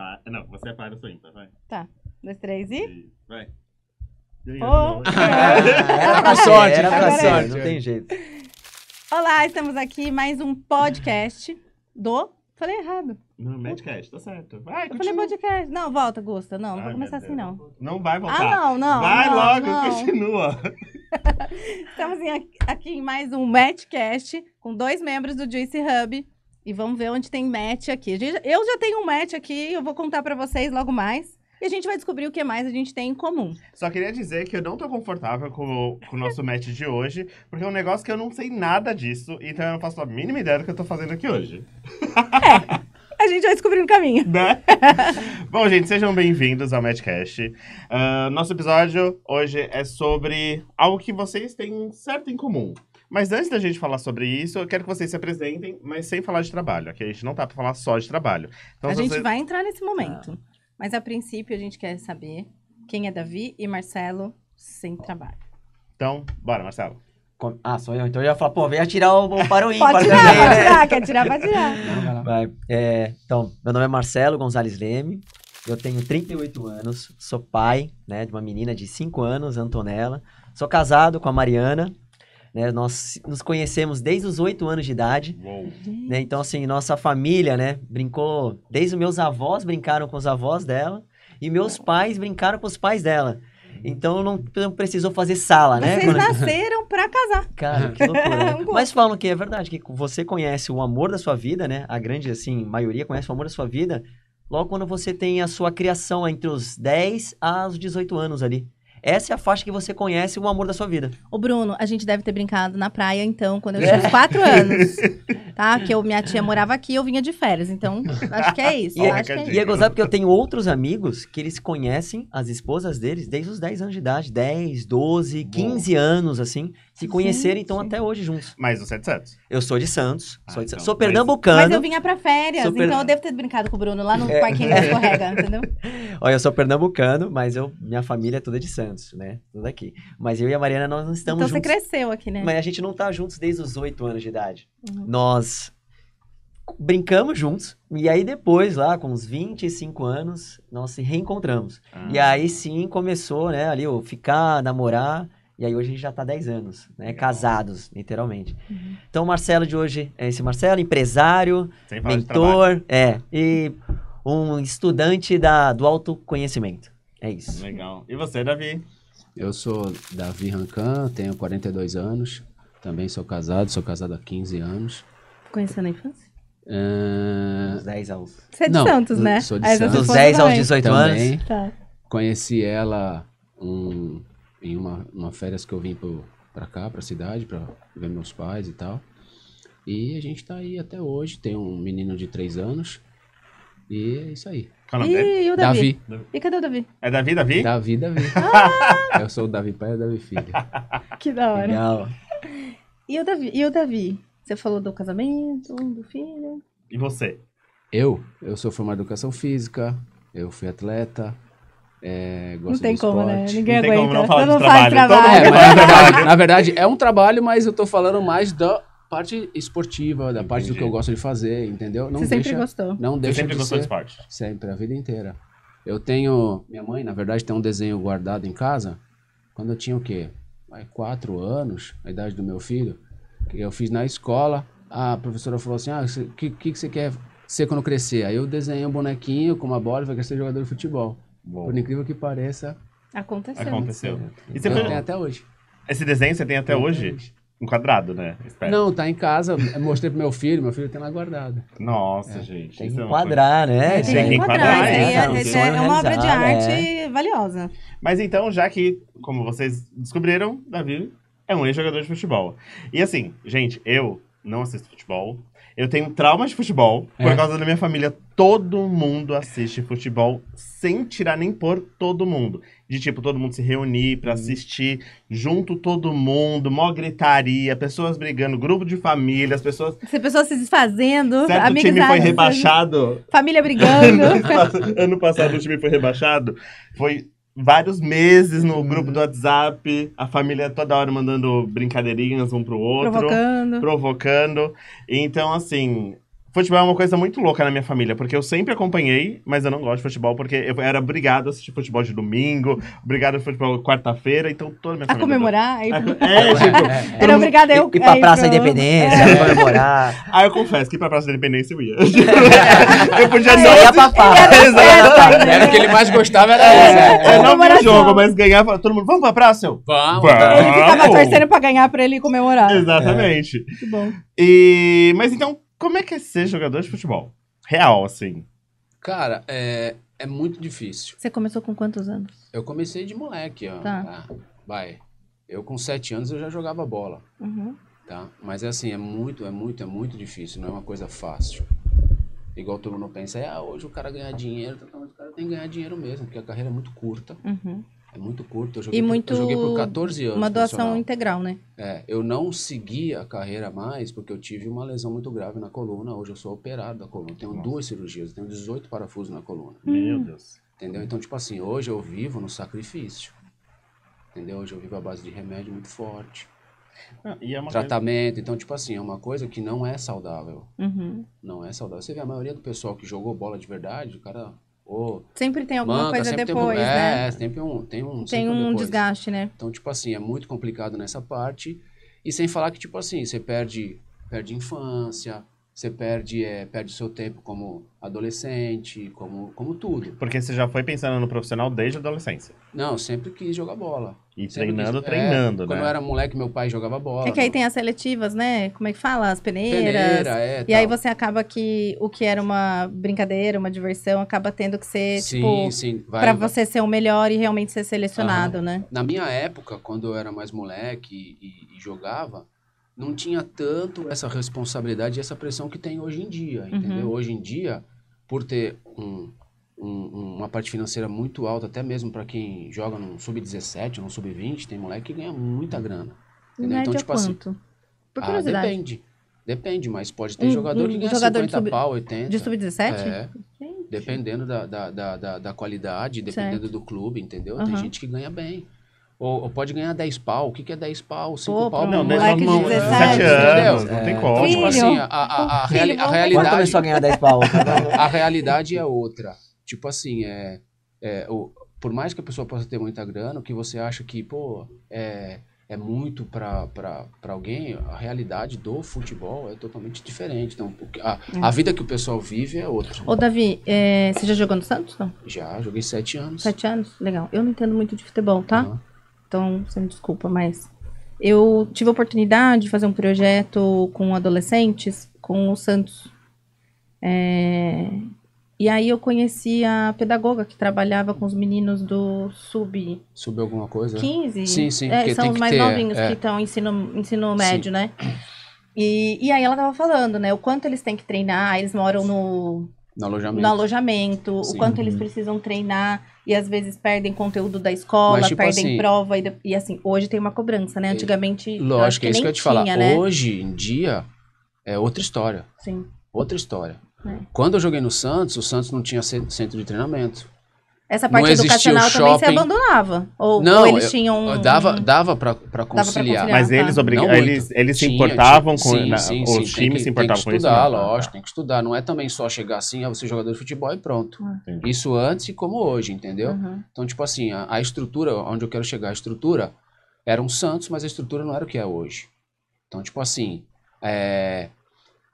Ah, não, você é para, eu sou ímpar, vai. Tá. Um, dois, três e. Vai. Oh. era pra sorte, era pra Agora sorte, é. não tem jeito. Olá, estamos aqui mais um podcast do. Falei errado. Não, Medcast, tá certo. Vai, Eu continua. falei podcast. Não, volta, Gusta. Não, não vou começar assim, não. Não vai voltar. Ah, não, não. Vai não, logo, não. continua. estamos aqui em mais um Medcast com dois membros do Juice Hub. E vamos ver onde tem match aqui. Eu já tenho um match aqui, eu vou contar para vocês logo mais. E a gente vai descobrir o que mais a gente tem em comum. Só queria dizer que eu não tô confortável com, com o nosso match de hoje, porque é um negócio que eu não sei nada disso, então eu não faço a mínima ideia do que eu tô fazendo aqui hoje. É. A gente vai descobrir no caminho. Né? Bom, gente, sejam bem-vindos ao Matchcast. Uh, nosso episódio hoje é sobre algo que vocês têm certo em comum. Mas antes da gente falar sobre isso, eu quero que vocês se apresentem, mas sem falar de trabalho, ok? A gente não tá pra falar só de trabalho. Então, a gente vocês... vai entrar nesse momento. Ah. Mas a princípio a gente quer saber quem é Davi e Marcelo sem trabalho. Então, bora, Marcelo. Ah, sou eu. Então eu ia falar, pô, vem atirar o bom o Pode né? tirar, pode tirar, quer tirar, vai tirar. Não, vai, é, então, meu nome é Marcelo Gonzalez Leme, eu tenho 38 anos, sou pai né, de uma menina de 5 anos, Antonella. Sou casado com a Mariana, né? Nós nos conhecemos desde os oito anos de idade. Né? Então, assim, nossa família, né? Brincou... Desde os meus avós brincaram com os avós dela. E meus pais brincaram com os pais dela. Então não precisou fazer sala, né? Vocês nasceram para casar. Cara, que loucura. Né? Mas falam que é verdade, que você conhece o amor da sua vida, né? A grande, assim, maioria conhece o amor da sua vida logo quando você tem a sua criação entre os 10 aos 18 anos ali. Essa é a faixa que você conhece o amor da sua vida. Ô, Bruno, a gente deve ter brincado na praia, então, quando eu tinha uns quatro anos. Tá? Que eu, minha tia morava aqui eu vinha de férias. Então, acho que é isso. e, é acho é, e é, é gozar porque eu tenho outros amigos que eles conhecem as esposas deles desde os 10 anos de idade. 10, 12, 15 anos, assim se conheceram, então, até hoje juntos. Mas você é de Santos? Eu sou de Santos. Ah, sou, de Santos. Então, sou pernambucano. Mas eu vinha pra férias, per... então eu devo ter brincado com o Bruno lá no é. parquinho da escorrega, entendeu? Olha, eu sou pernambucano, mas eu, minha família é toda de Santos, né? Tudo aqui. Mas eu e a Mariana, nós não estamos então, juntos. Então você cresceu aqui, né? Mas a gente não tá juntos desde os oito anos de idade. Uhum. Nós brincamos juntos. E aí depois, lá com uns 25 anos, nós se reencontramos. Ah. E aí sim começou, né, ali, o ficar, namorar. E aí hoje a gente já está 10 anos, né? Casados, literalmente. Uhum. Então o Marcelo de hoje é esse Marcelo, empresário, mentor, é, e um estudante da, do autoconhecimento. É isso. Legal. E você, Davi? Eu sou Davi Rancan, tenho 42 anos, também sou casado, sou casado há 15 anos. Conhecendo a infância? Uh... Dos 10 aos... Você é de Não, Santos, né? Sou de Santos. Dos 10 aos 18 também. anos? Tá. Conheci ela um em uma, uma férias que eu vim para cá, para a cidade, para ver meus pais e tal. E a gente tá aí até hoje. Tem um menino de três anos. E é isso aí. é? e o Davi? Davi. E cadê o Davi? É Davi, Davi? Davi, Davi. Ah! Eu sou o Davi pai e o Davi filho. Que da hora. Legal. E o Davi? E o Davi? Você falou do casamento, do filho? E você? Eu? Eu sou formado em educação física, eu fui atleta, é, né? não tem como, esporte. né? Ninguém não aguenta. Tem como não falar Todo de trabalho. É, trabalho. É, na, verdade, na, verdade, é um trabalho, mas eu tô falando mais da parte esportiva, da Entendi. parte do que eu gosto de fazer, entendeu? Não Você deixa, sempre gostou. Não deixa Você sempre de gostou ser, de esporte? Sempre, a vida inteira. Eu tenho... Minha mãe, na verdade, tem um desenho guardado em casa. Quando eu tinha o quê? quatro anos, a idade do meu filho. Que eu fiz na escola. A professora falou assim, ah, o que, que, que você quer ser quando crescer? Aí eu desenhei um bonequinho com uma bola e vai quer ser jogador de futebol. Por incrível que pareça. Aconteceu. Aconteceu. Né? E você Não, foi... tem até hoje. Esse desenho você tem até tem hoje? hoje? Enquadrado, né? Espero. Não, tá em casa. Mostrei pro meu filho, meu filho tem lá guardado. Nossa, é. gente. Tem que é enquadrar, né? Tem, que enquadrar. Né? É, é, é, uma obra de é. arte valiosa. Mas então, já que, como vocês descobriram, Davi é um ex-jogador de futebol. E assim, gente, eu não assisto futebol, eu tenho trauma de futebol. É. Por causa da minha família, todo mundo assiste futebol sem tirar nem pôr todo mundo. De tipo, todo mundo se reunir para uhum. assistir, junto todo mundo, mó gritaria, pessoas brigando, grupo de família, as pessoas. As pessoas se desfazendo. Certo O time foi rebaixado. Família brigando. ano passado o time foi rebaixado. Foi vários meses no uhum. grupo do WhatsApp, a família toda hora mandando brincadeirinhas um pro outro. Provocando. Provocando. Então, assim, Futebol é uma coisa muito louca na minha família, porque eu sempre acompanhei, mas eu não gosto de futebol, porque eu era obrigado a assistir futebol de domingo, obrigado a futebol quarta-feira, então toda a minha a família. Comemorar, aí... É, é, é tipo, é, é. era obrigado eu. Ir pra aí, Praça da Independência, comemorar. Aí ah, eu confesso que pra Praça Independência eu ia. eu podia não ir pra praça. Era o que ele mais gostava, era né? Eu não era jogo, mas ganhava. Todo mundo, vamos pra praça, eu? Vamos. vamos. Ele ficava torcendo pra ganhar pra ele comemorar. Exatamente. É. Muito bom. E... Mas então como é que é ser jogador de futebol? Real, assim. Cara, é, é muito difícil. Você começou com quantos anos? Eu comecei de moleque, ó. Tá. tá. Vai. Eu com sete anos eu já jogava bola. Uhum. Tá? Mas é assim, é muito, é muito, é muito difícil, não é uma coisa fácil. Igual todo mundo pensa, ah, hoje o cara ganha dinheiro, tá, mas o cara tem que ganhar dinheiro mesmo, porque a carreira é muito curta. Uhum. É muito curto. Eu joguei, e por, eu joguei por 14 anos. Uma doação integral, né? É, eu não segui a carreira mais porque eu tive uma lesão muito grave na coluna. Hoje eu sou operado da coluna. Tenho Nossa. duas cirurgias, tenho 18 parafusos na coluna. Meu hum. Deus. Entendeu? Então, tipo assim, hoje eu vivo no sacrifício. Entendeu? Hoje eu vivo à base de remédio muito forte. Ah, é tratamento. Coisa... Então, tipo assim, é uma coisa que não é saudável. Uhum. Não é saudável. Você vê a maioria do pessoal que jogou bola de verdade, o cara sempre tem alguma manca, tá coisa depois, tem, né? É, sempre um, tem um, tem um desgaste, né? Então, tipo assim, é muito complicado nessa parte. E sem falar que, tipo assim, você perde, perde infância, você perde, é, perde seu tempo como adolescente, como, como tudo. Porque você já foi pensando no profissional desde a adolescência? Não, sempre quis jogar bola. E treinando, treinando, é, né? Quando eu era moleque, meu pai jogava bola. É que aí tem as seletivas, né? Como é que fala? As peneiras. Peneira, é, e tal. aí você acaba que o que era uma brincadeira, uma diversão, acaba tendo que ser, sim, tipo... Sim, vai, pra vai. você ser o melhor e realmente ser selecionado, Aham. né? Na minha época, quando eu era mais moleque e, e, e, jogava, não tinha tanto essa responsabilidade e essa pressão que tem hoje em dia, uhum. entendeu? Uhum. Hoje em dia, por ter um um, uma parte financeira muito alta, até mesmo para quem joga num sub-17, num sub-20, tem moleque que ganha muita grana. Entendeu? Então, tipo assim, quanto? assim. Por ah, depende. Depende, mas pode ter um, jogador um, que ganha jogador 50 sub, pau, 80. De sub-17? É. Gente. Dependendo da, da, da, da, qualidade, dependendo certo. do clube, entendeu? Uhum. Tem gente que ganha bem. Ou, ou, pode ganhar 10 pau. O que, que é 10 pau? 5 Pô, pau? É né? Não, 10 pau não. 17 anos, não tem como. É, tipo assim, a, a, a, a, reali, a realidade... Quanto só ganhar 10 pau? a realidade é outra. Tipo assim, é, é o, por mais que a pessoa possa ter muita grana, o que você acha que, pô, é, é muito para alguém, a realidade do futebol é totalmente diferente. Então, a, é. a vida que o pessoal vive é outra. Ô, Davi, é, você já jogou no Santos? Não? Já, joguei sete anos. Sete anos? Legal. Eu não entendo muito de futebol, tá? Uhum. Então, você me desculpa, mas eu tive a oportunidade de fazer um projeto com adolescentes, com o Santos. É, e aí eu conheci a pedagoga que trabalhava com os meninos do sub. Sub alguma coisa? 15. Sim, sim. É, são os mais ter, novinhos é. que estão ensino, ensino médio, sim. né? E, e aí ela tava falando, né? O quanto eles têm que treinar, eles moram no. No alojamento. No alojamento, sim. o quanto eles uhum. precisam treinar e às vezes perdem conteúdo da escola, Mas, tipo perdem assim, prova e, e, assim, hoje tem uma cobrança, né? É, Antigamente. É, lógico, é isso que eu ia te falar. Né? Hoje em dia é outra história. Sim. Outra história. É. Quando eu joguei no Santos, o Santos não tinha centro de treinamento. Essa parte educacional também se abandonava? Ou, não, ou eles eu, tinham... dava, dava para conciliar. conciliar. Mas tá. eles, obrig... eles, eles tinha, se importavam tinha, com... Sim, na, sim, os sim, times que, se importavam com isso? Tem que estudar, né? lógico, tem que estudar. Não é também só chegar assim, ah, é você jogador de futebol e pronto. Uhum. Isso antes e como hoje, entendeu? Uhum. Então, tipo assim, a, a estrutura, onde eu quero chegar, a estrutura era um Santos, mas a estrutura não era o que é hoje. Então, tipo assim, é,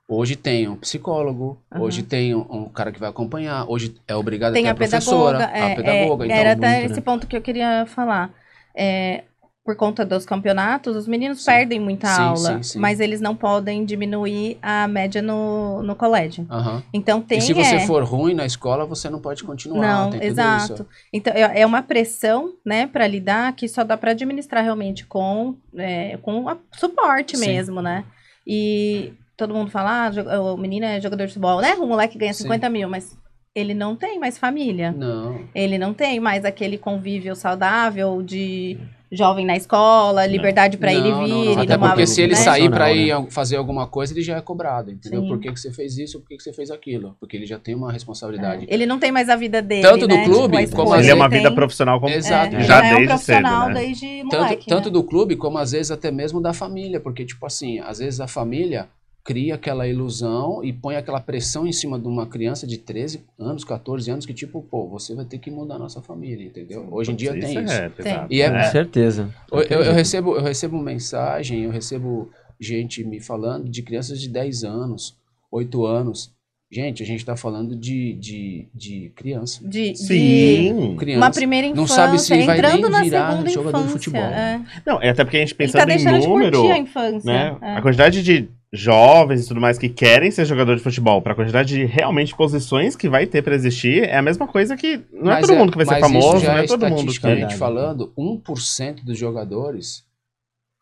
Hoje tem um psicólogo, uhum. hoje tem um, um, cara que vai acompanhar, hoje é obrigado tem a ter a, professora, pedagoga, é, a pedagoga. É, é então, era muito, até né? esse ponto que eu queria falar. É, por conta dos campeonatos, os meninos sim. perdem muita sim, aula, sim, mas eles não podem diminuir a média no, no colégio. Uhum. Então tem. E se você é... for ruim na escola, você não pode continuar. Não, exato. Então é, é uma pressão, né, para lidar que só dá para administrar realmente com é, com suporte mesmo, né? E todo mundo fala, ah, o menino é jogador de futebol, né? O moleque ganha 50 Sim. mil, mas ele não tem mais família. Não. Ele não tem mais aquele convívio saudável de jovem na escola, liberdade para ele vir. Não, não. Até porque se ele né? sair para ir fazer alguma coisa, ele já é cobrado, entendeu? Sim. Por que, que você fez isso, por que, que você fez aquilo? Porque ele já tem uma responsabilidade. É. Ele não tem mais a vida dele, Tanto do né? clube, tipo, como... Ele é uma vida tem... profissional como... É. Exato. É. Já, é desde um cedo, né? desde moleque, tanto, tanto né? do clube, como às vezes até mesmo da família, porque, tipo assim, às vezes a família cria aquela ilusão e põe aquela pressão em cima de uma criança de 13 anos, 14 anos, que tipo, pô, você vai ter que mudar a nossa família, entendeu? Sim, Hoje em dia tem é isso. É, tem. E é, né? Com certeza. Eu, eu, recebo, eu recebo mensagem, eu recebo gente me falando de crianças de 10 anos, 8 anos, Gente, a gente está falando de, de, de criança. De, Sim. De criança. Uma primeira infância. Não sabe se vai entrando na virar jogador de futebol. É. Não, é até porque a gente pensa tá em número... De a infância. Né? É. A quantidade de jovens e tudo mais que querem ser jogador de futebol, para a quantidade de realmente posições que vai ter para existir, é a mesma coisa que não é mas é todo é, mundo que vai ser famoso, não é, é todo mundo que é. falando, 1% dos jogadores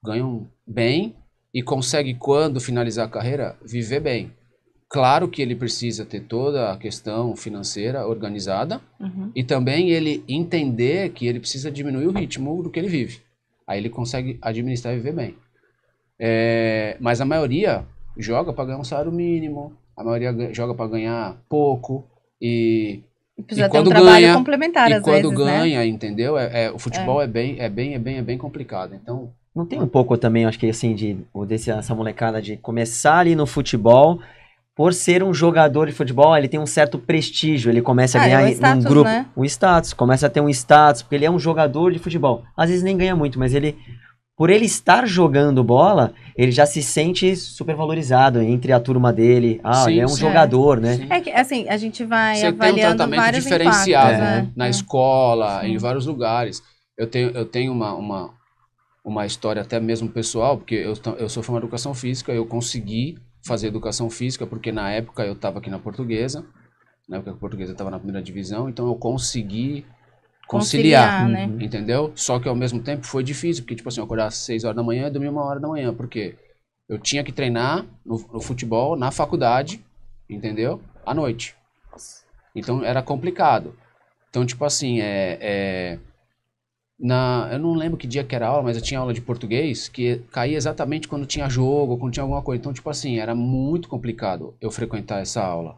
ganham bem e consegue quando finalizar a carreira viver bem. Claro que ele precisa ter toda a questão financeira organizada uhum. e também ele entender que ele precisa diminuir o ritmo do que ele vive. Aí ele consegue administrar e viver bem. É, mas a maioria joga para ganhar um salário mínimo, a maioria joga para ganhar pouco e precisa e ter um trabalho ganha, complementar e às quando vezes, né? ganha, né? entendeu? É, é, o futebol é. é. bem, é bem, é bem, é bem complicado. Então não tem um pouco também, acho que assim de desse, essa molecada de começar ali no futebol por ser um jogador de futebol, ele tem um certo prestígio, ele começa ah, a é ganhar é status, um grupo, né? um status, começa a ter um status, porque ele é um jogador de futebol. Às vezes nem ganha muito, mas ele por ele estar jogando bola, ele já se sente supervalorizado entre a turma dele. Ah, Sim, ele é um jogador, né? Sim. É que, assim, a gente vai Você avaliando tem um tratamento diferenciado, impactos, é. né? Na é. escola, Sim. em vários lugares. Eu tenho, eu tenho uma, uma, uma história até mesmo pessoal, porque eu, eu sou formado em educação física, eu consegui fazer educação física, porque na época eu estava aqui na portuguesa, na época que a portuguesa estava na primeira divisão, então eu consegui conciliar, conciliar né? Uhum. entendeu? Só que ao mesmo tempo foi difícil, porque tipo assim, eu acordava às 6 horas da manhã e dormia uma hora da manhã, porque eu tinha que treinar no, no futebol, na faculdade, entendeu? À noite. Então era complicado. Então, tipo assim, é, é, na, eu não lembro que dia que era aula, mas eu tinha aula de português que caía exatamente quando tinha jogo, quando tinha alguma coisa. Então, tipo assim, era muito complicado eu frequentar essa aula.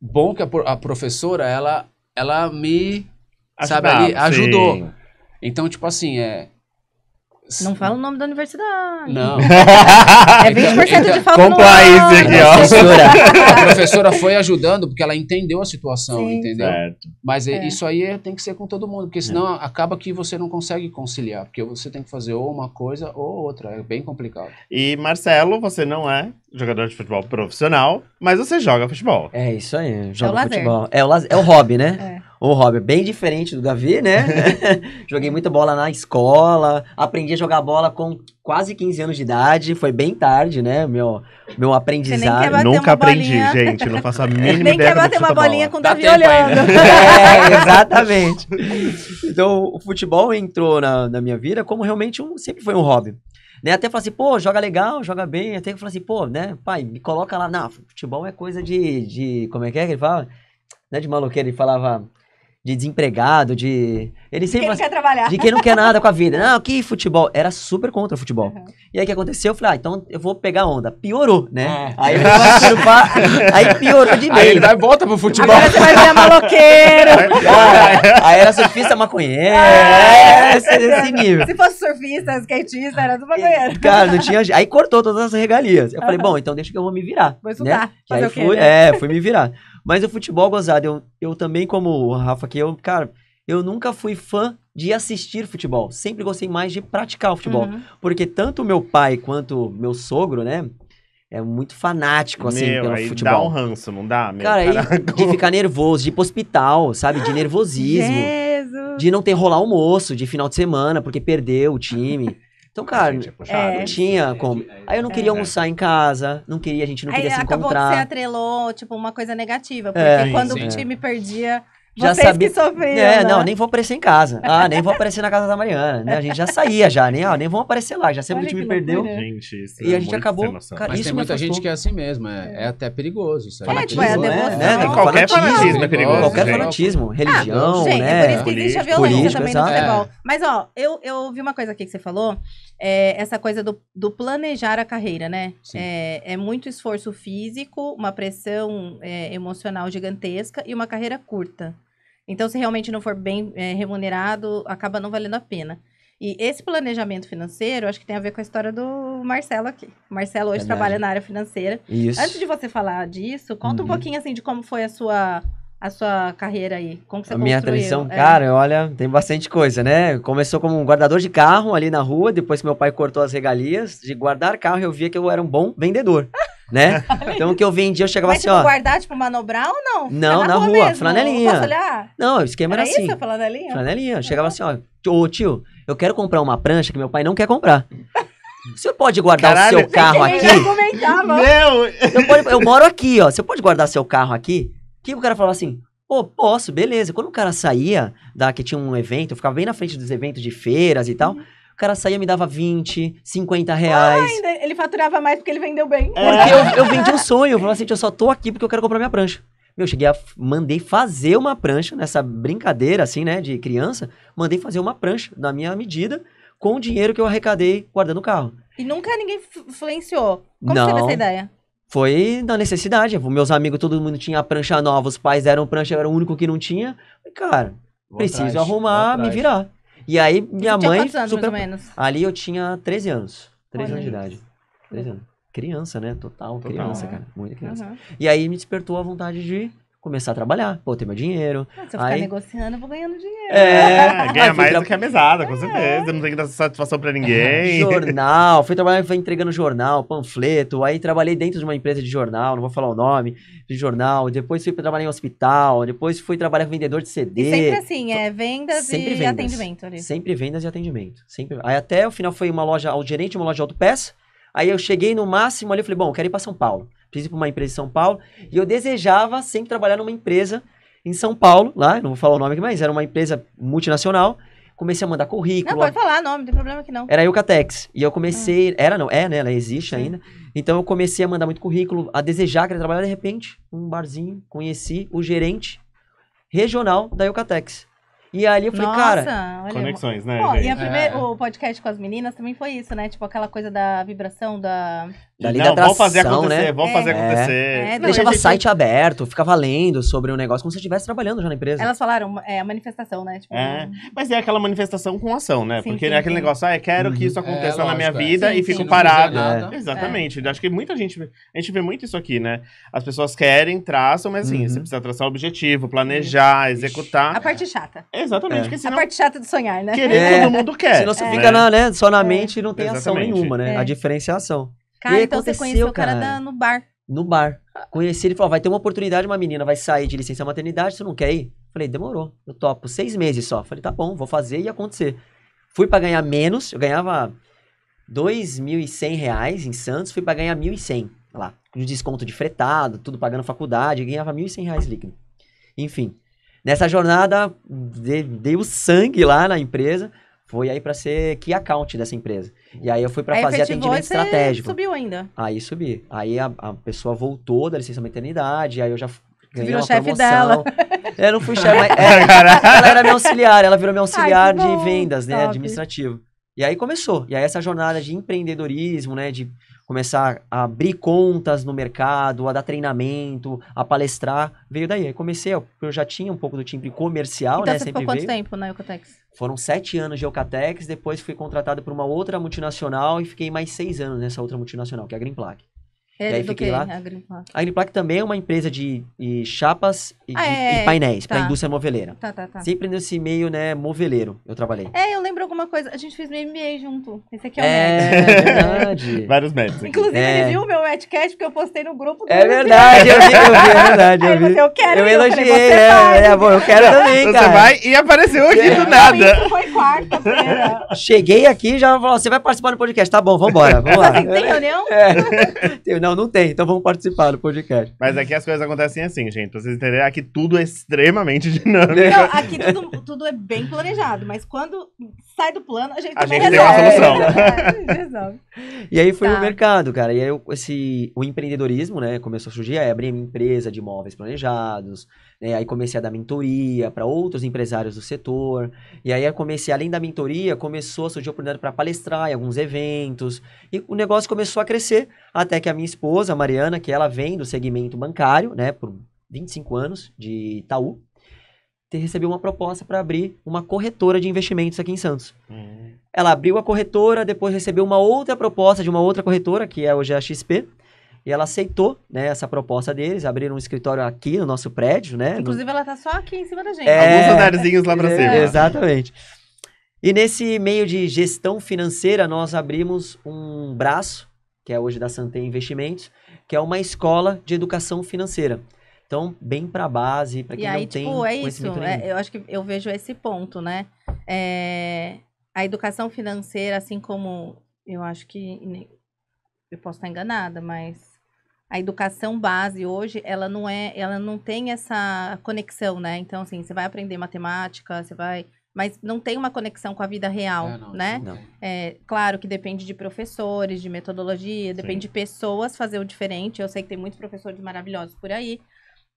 Bom que a, a professora, ela, ela me sabe? Ali ajudou. Sim. Então, tipo assim, é. Não fala o nome da universidade. Não. É 20% então, de falta Compliance aqui, ó. A professora, a professora foi ajudando porque ela entendeu a situação, Sim. entendeu? Certo. Mas é. é. isso aí é, tem que ser com todo mundo, porque é. senão é. acaba que você não consegue conciliar, porque você tem que fazer ou uma coisa ou outra. É bem complicado. E, Marcelo, você não é jogador de futebol profissional, mas você joga futebol. É isso aí, joga é futebol. É o, é o hobby, né? É. Ô, Robert, bem diferente do Davi, né? Joguei muita bola na escola, aprendi a jogar bola com quase 15 anos de idade, foi bem tarde, né? Meu, meu aprendizado. Nunca aprendi, gente, não faço a mínima ideia. Nem quer bater uma bolinha com o Davi olhando. é, exatamente. Então, o futebol entrou na, na minha vida como realmente um, sempre foi um hobby. Né? Até falar assim, pô, joga legal, joga bem. Até que falar assim, pô, né, pai, me coloca lá. na futebol é coisa de, de. Como é que é que ele fala? né de maloqueiro, ele falava de desempregado, de. Ele sempre. De quem não quer trabalhar. Assim, de quem não quer nada com a vida. Não, que futebol. Era super contra o futebol. Uhum. E aí o que aconteceu? Eu falei, ah, então eu vou pegar onda. Piorou, né? É. Aí ele vai chupar, aí piorou de vez. Aí ele vai e volta pro futebol. Agora você vai virar maloqueiro. aí era surfista maconheiro. É, né? esse, esse, nível. Se fosse surfista, skatista, era tudo maconheiro. Cara, não tinha. Aí cortou todas as regalias. Eu falei, bom, então deixa que eu vou me virar. Vou né? estudar. Fazer aí fui, quê, né? É, fui me virar. Mas o futebol, gozado, eu, eu também, como o Rafa aqui, eu, cara, eu nunca fui fã de assistir futebol. Sempre gostei mais de praticar o futebol. Uhum. Porque tanto meu pai quanto meu sogro, né? É muito fanático, assim, meu, pelo aí futebol. dá um ranço, não dá? Meu cara, aí, de ficar nervoso, de ir pro hospital, sabe? De nervosismo. Jesus. De não ter rolar almoço de final de semana, porque perdeu o time. Então, cara, é, não é. né? tinha é, como. É, Aí eu não queria é. almoçar em casa, não queria, a gente não Aí queria se encontrar. Acabou que você atrelou, tipo, uma coisa negativa. Porque é, quando sim, o time perdia, já sabia. que é, né? não, nem vão aparecer em casa. Ah, nem vão aparecer na casa da Mariana, né? A gente já saía já, nem, ó, nem vão aparecer lá, já sempre o time perdeu. Gente, isso e é a gente acabou. Cara, Mas isso tem muita gente passou. que é assim mesmo, é, é até perigoso isso. É, é, tipo, tipo é, é, né? né? Qualquer fanatismo é perigoso. Qualquer gente. fanatismo, ah, religião, ah, gente, né? É por isso que existe a violência Político, também no futebol. Mas, ó, eu, eu ouvi uma coisa aqui que você falou, é, essa coisa do, do, planejar a carreira, né? É, é, muito esforço físico, uma pressão é, emocional gigantesca e uma carreira curta. Então, se realmente não for bem é, remunerado, acaba não valendo a pena. E esse planejamento financeiro, acho que tem a ver com a história do Marcelo aqui. O Marcelo hoje Verdade. trabalha na área financeira. Isso. Antes de você falar disso, conta uhum. um pouquinho assim de como foi a sua a sua carreira aí? Como você a minha transição, é. cara, olha, tem bastante coisa, né? Começou como um guardador de carro ali na rua, depois que meu pai cortou as regalias de guardar carro, eu via que eu era um bom vendedor né? É. Então o que eu vendia, eu chegava Mas, assim, tipo, ó. guardar, tipo, manobrar ou não? Não, na, na, rua, rua flanelinha. Posso olhar? Não, o esquema era, era assim. Isso, flanelinha? Flanelinha. Eu chegava assim, ó, ô tio, eu quero comprar uma prancha que meu pai não quer comprar. Você pode guardar Caralho, o seu carro aqui? Meu! Eu, pode, eu moro aqui, ó. Você pode guardar seu carro aqui? Que o cara falava assim, Pô, oh, posso, beleza. Quando o cara saía, da, que tinha um evento, eu ficava bem na frente dos eventos de feiras e tal. Uhum o cara saía me dava 20, 50 reais. Ah, ele faturava mais porque ele vendeu bem. É. Porque eu, eu vendi um sonho. Eu falava assim, eu só tô aqui porque eu quero comprar minha prancha. eu cheguei a. Mandei fazer uma prancha nessa brincadeira, assim, né, de criança. Mandei fazer uma prancha na minha medida com o dinheiro que eu arrecadei guardando o carro. E nunca ninguém influenciou. Como Não. teve essa ideia? Foi da necessidade. Meus amigos, todo mundo tinha prancha nova, os pais deram prancha, eu era o único que não tinha. Cara, vou preciso atrás, arrumar, me virar. E aí minha Você mãe. Quantos anos, super... mais ou menos? Ali eu tinha 13 anos. 13 anos de idade. 13 anos. Criança, né? Total, Total criança, é. cara. Muita criança. Uhum. E aí me despertou a vontade de começar a trabalhar, pô, ter meu dinheiro. Ah, se eu ficar aí... negociando, eu vou ganhando dinheiro. É, ganha mais tra... do que a mesada, com é. certeza. Não tem que dar satisfação pra ninguém. jornal, fui trabalhar, fui entregando jornal, panfleto. Aí trabalhei dentro de uma empresa de jornal, não vou falar o nome, de jornal. Depois fui trabalhar em hospital, depois fui trabalhar com vendedor de CD. E sempre assim, é vendas sempre e vendas. atendimento ali. Sempre vendas e atendimento. Sempre... Aí até o final foi uma loja, o gerente de uma loja de autopeça. Aí eu cheguei no máximo ali, falei, bom, quero ir pra São Paulo preciso ir para uma empresa em São Paulo. E eu desejava sempre trabalhar numa empresa em São Paulo, lá, não vou falar o nome aqui, mas era uma empresa multinacional. Comecei a mandar currículo. Não, pode falar nome, não tem problema que não. Era a Eucatex. E eu comecei. Hum. Era não, é, né? Ela existe Sim. ainda. Então eu comecei a mandar muito currículo, a desejar, ele trabalhar. De repente, um barzinho, conheci o gerente regional da Eucatex. E ali eu falei, Nossa, cara. Olha, conexões, né? Pô, gente? e primeira, é. o podcast com as meninas também foi isso, né? Tipo, aquela coisa da vibração da. Dali não, atração, vamos fazer né? acontecer, né? vamos fazer é. acontecer. É, não, Deixava gente... site aberto, ficava lendo sobre o um negócio, como se estivesse trabalhando já na empresa. Elas falaram, é, a manifestação, né? Tipo, é, mas é aquela manifestação com ação, né? Sim, Porque sim, é aquele sim. negócio, ah, eu quero uhum. que isso uhum. aconteça é, lógico, na minha é. vida e fico parado. É. Exatamente. Acho que muita gente, a gente vê muito isso aqui, né? As pessoas querem, traçam, mas assim, uhum. você precisa traçar o objetivo, planejar, executar. A parte chata. Exatamente. senão, a parte chata de sonhar, né? Querer, todo mundo quer. Senão você fica né, só na mente e não tem ação nenhuma, né? A diferença é ação. Cara, então você conheceu o cara, cara da, no bar. No bar. Conheci ele falou: vai ter uma oportunidade, uma menina vai sair de licença maternidade, você não quer ir? Falei, demorou, eu topo. Seis meses só. Falei, tá bom, vou fazer e acontecer. Fui para ganhar menos, eu ganhava R$ reais em Santos, fui para ganhar R$ 1.100 lá. Com desconto de fretado, tudo pagando faculdade, ganhava R$ 1.100 reais líquido. Enfim, nessa jornada, dei, dei o sangue lá na empresa, foi aí para ser key account dessa empresa. E aí eu fui para fazer atendimento estratégico. subiu ainda. Aí subi. Aí a, a pessoa voltou da licença maternidade, aí eu já ganhei virou uma chefe promoção. dela. Eu não fui chefe, mas é, ela era minha auxiliar, ela virou minha auxiliar Ai, de vendas, né, top. administrativo. E aí começou. E aí essa jornada de empreendedorismo, né, de começar a abrir contas no mercado, a dar treinamento, a palestrar, veio daí. Aí comecei, eu já tinha um pouco do timbre comercial, então, né? Você sempre ficou veio. quanto tempo na Eucatex? Foram sete anos de Eucatex, depois fui contratado por uma outra multinacional e fiquei mais seis anos nessa outra multinacional, que é a Greenplac. É, da Agriplac. lá. A Agriplac também é uma empresa de, de chapas e, ah, de, é, e é. painéis tá. para a indústria moveleira. Tá, tá, tá. Sempre nesse meio, né, moveleiro, eu trabalhei. É, eu lembro alguma coisa. A gente fez meu MBA junto. Esse aqui é o é, Med. É verdade. Vários Meds. Inclusive, é. ele viu o meu Medcast porque eu postei no grupo do É verdade, eu vi, eu vi, é verdade. eu, vi. eu quero. Eu, eu elogiei, falei, é, é, bom, eu quero também, você cara. Você vai e apareceu aqui é. do nada. Foi quarta-feira. Cheguei aqui e já falou, você vai participar do podcast. Tá bom, vambora, vambora. lá. tem reunião? É. Tem, não, não, não tem, então vamos participar do podcast. Mas aqui as coisas acontecem assim, gente. Pra vocês entenderem, aqui tudo é extremamente dinâmico. Não, aqui tudo, tudo é bem planejado, mas quando sai do plano, a gente A gente resolve. tem uma solução. É, E aí foi tá. o mercado, cara. E aí esse, o empreendedorismo, né, começou a surgir. Aí é abri empresa de imóveis planejados, né, aí comecei a dar mentoria para outros empresários do setor. E aí eu comecei, além da mentoria, começou a surgir oportunidade para palestrar em alguns eventos. E o negócio começou a crescer até que a minha esposa, a Mariana, que ela vem do segmento bancário, né, por 25 anos de Itaú, recebeu uma proposta para abrir uma corretora de investimentos aqui em Santos. Uhum. Ela abriu a corretora, depois recebeu uma outra proposta de uma outra corretora, que é hoje a XP, e ela aceitou, né, essa proposta deles, abriram um escritório aqui no nosso prédio, né? Inclusive no... ela tá só aqui em cima da gente. É... Alguns andarzinhos lá para cima. É, exatamente. E nesse meio de gestão financeira, nós abrimos um braço que é hoje da Santé Investimentos, que é uma escola de educação financeira. Então, bem para a base, para quem aí, não tipo, tem é conhecimento isso, é, eu acho que eu vejo esse ponto, né? É, a educação financeira, assim como eu acho que eu posso estar enganada, mas a educação base hoje ela não é, ela não tem essa conexão, né? Então, assim, você vai aprender matemática, você vai mas não tem uma conexão com a vida real, é, não, né? Não. É, claro que depende de professores, de metodologia, depende Sim. de pessoas fazer o diferente. Eu sei que tem muitos professores maravilhosos por aí,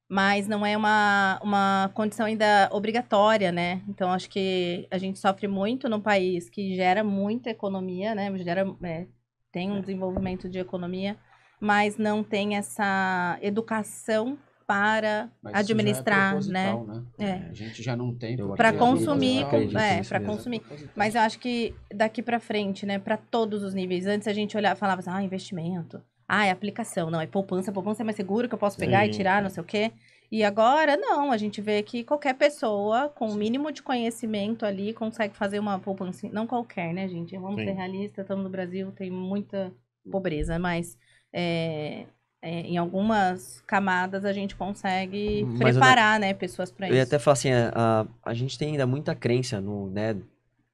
mas não é uma, uma condição ainda obrigatória, né? Então, acho que a gente sofre muito num país que gera muita economia, né? Gera, é, tem um é. desenvolvimento de economia, mas não tem essa educação para Mas é administrar, é né? né? É. A gente já não tem para consumir, é, para consumir. Mas eu acho que daqui para frente, né, para todos os níveis. Antes a gente olhava, falava assim, ah, investimento. Ah, é aplicação, não, é poupança, poupança é mais seguro que eu posso pegar Sim. e tirar, não sei o quê. E agora não, a gente vê que qualquer pessoa com o mínimo de conhecimento ali consegue fazer uma poupança, não qualquer, né, gente? Vamos Sim. ser realistas, estamos no Brasil, tem muita pobreza, mas é, é, em algumas camadas a gente consegue Mas preparar, não... né, pessoas para isso. Eu ia até falar assim, a, a, a gente tem ainda muita crença no, né,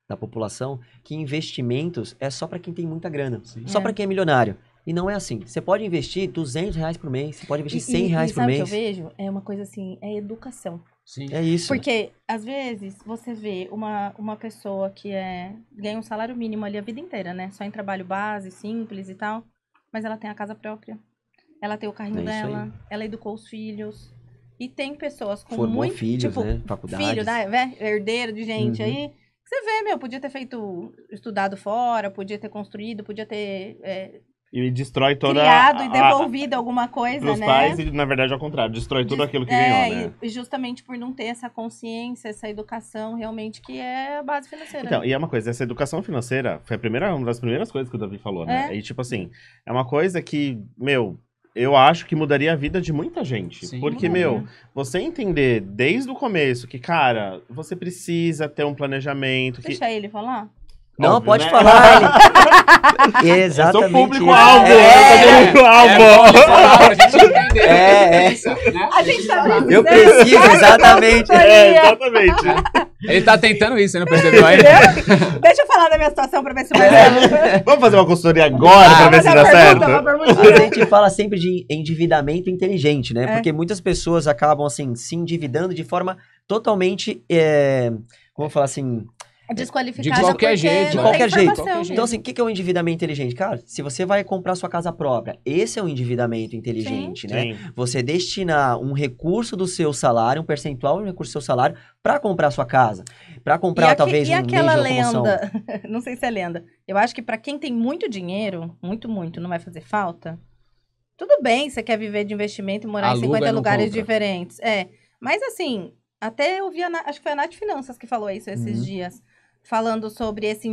da população que investimentos é só para quem tem muita grana, Sim. só é. para quem é milionário. E não é assim. Você pode investir 200 reais por mês, você pode investir e, 100 e, reais e por mês. sabe o que eu vejo? É uma coisa assim, é educação. Sim. É isso. Porque, às vezes, você vê uma, uma pessoa que é, ganha um salário mínimo ali a vida inteira, né? Só em trabalho base, simples e tal. Mas ela tem a casa própria, ela tem o carrinho é dela, ela educou os filhos. E tem pessoas com Formou muito... filhos, tipo, né? Faculdade. Filho, né? herdeiro de gente uhum. aí. Você vê, meu, podia ter feito, estudado fora, podia ter construído, podia ter é, e destrói toda criado a, e devolvido a, alguma coisa, pros né? pais e na verdade ao contrário, destrói tudo aquilo que é, ganhou, né? E justamente por não ter essa consciência, essa educação realmente que é a base financeira. Então, né? e é uma coisa, essa educação financeira foi a primeira, uma das primeiras coisas que o Davi falou, né? É. E tipo assim, é uma coisa que, meu, eu acho que mudaria a vida de muita gente. Sim, porque, mudaria. meu, você entender desde o começo que, cara, você precisa ter um planejamento. Deixa que... ele falar. Não, Óbvio, pode né? falar. ele... Exatamente. Eu sou público-alvo. Né? É, público-alvo. Né? É, é, é, é, A gente tá precisando. Eu preciso, exatamente. É, exatamente. Ele tá tentando isso, você não percebeu ainda? Deixa eu falar da minha situação pra ver se vai é. dar. Vamos fazer uma consultoria agora ah, pra ver se dá certo? A gente fala sempre de endividamento inteligente, né? É. Porque muitas pessoas acabam, assim, se endividando de forma totalmente, é, como falar assim, é desqualificar de qualquer jeito. De qualquer jeito. Então, assim, o que é o um endividamento inteligente? Cara, se você vai comprar sua casa própria, esse é um endividamento inteligente, Sim. né? Sim. Você destinar um recurso do seu salário, um percentual do recurso do seu salário, para comprar sua casa. para comprar, aqui, talvez, e um aquela lenda, não sei se é lenda. Eu acho que para quem tem muito dinheiro, muito, muito, não vai fazer falta. Tudo bem, você quer viver de investimento e morar Aluga em 50 lugares compra. diferentes. É. Mas assim, até eu vi, a, acho que foi a Nath Finanças que falou isso esses uhum. dias falando sobre, esse,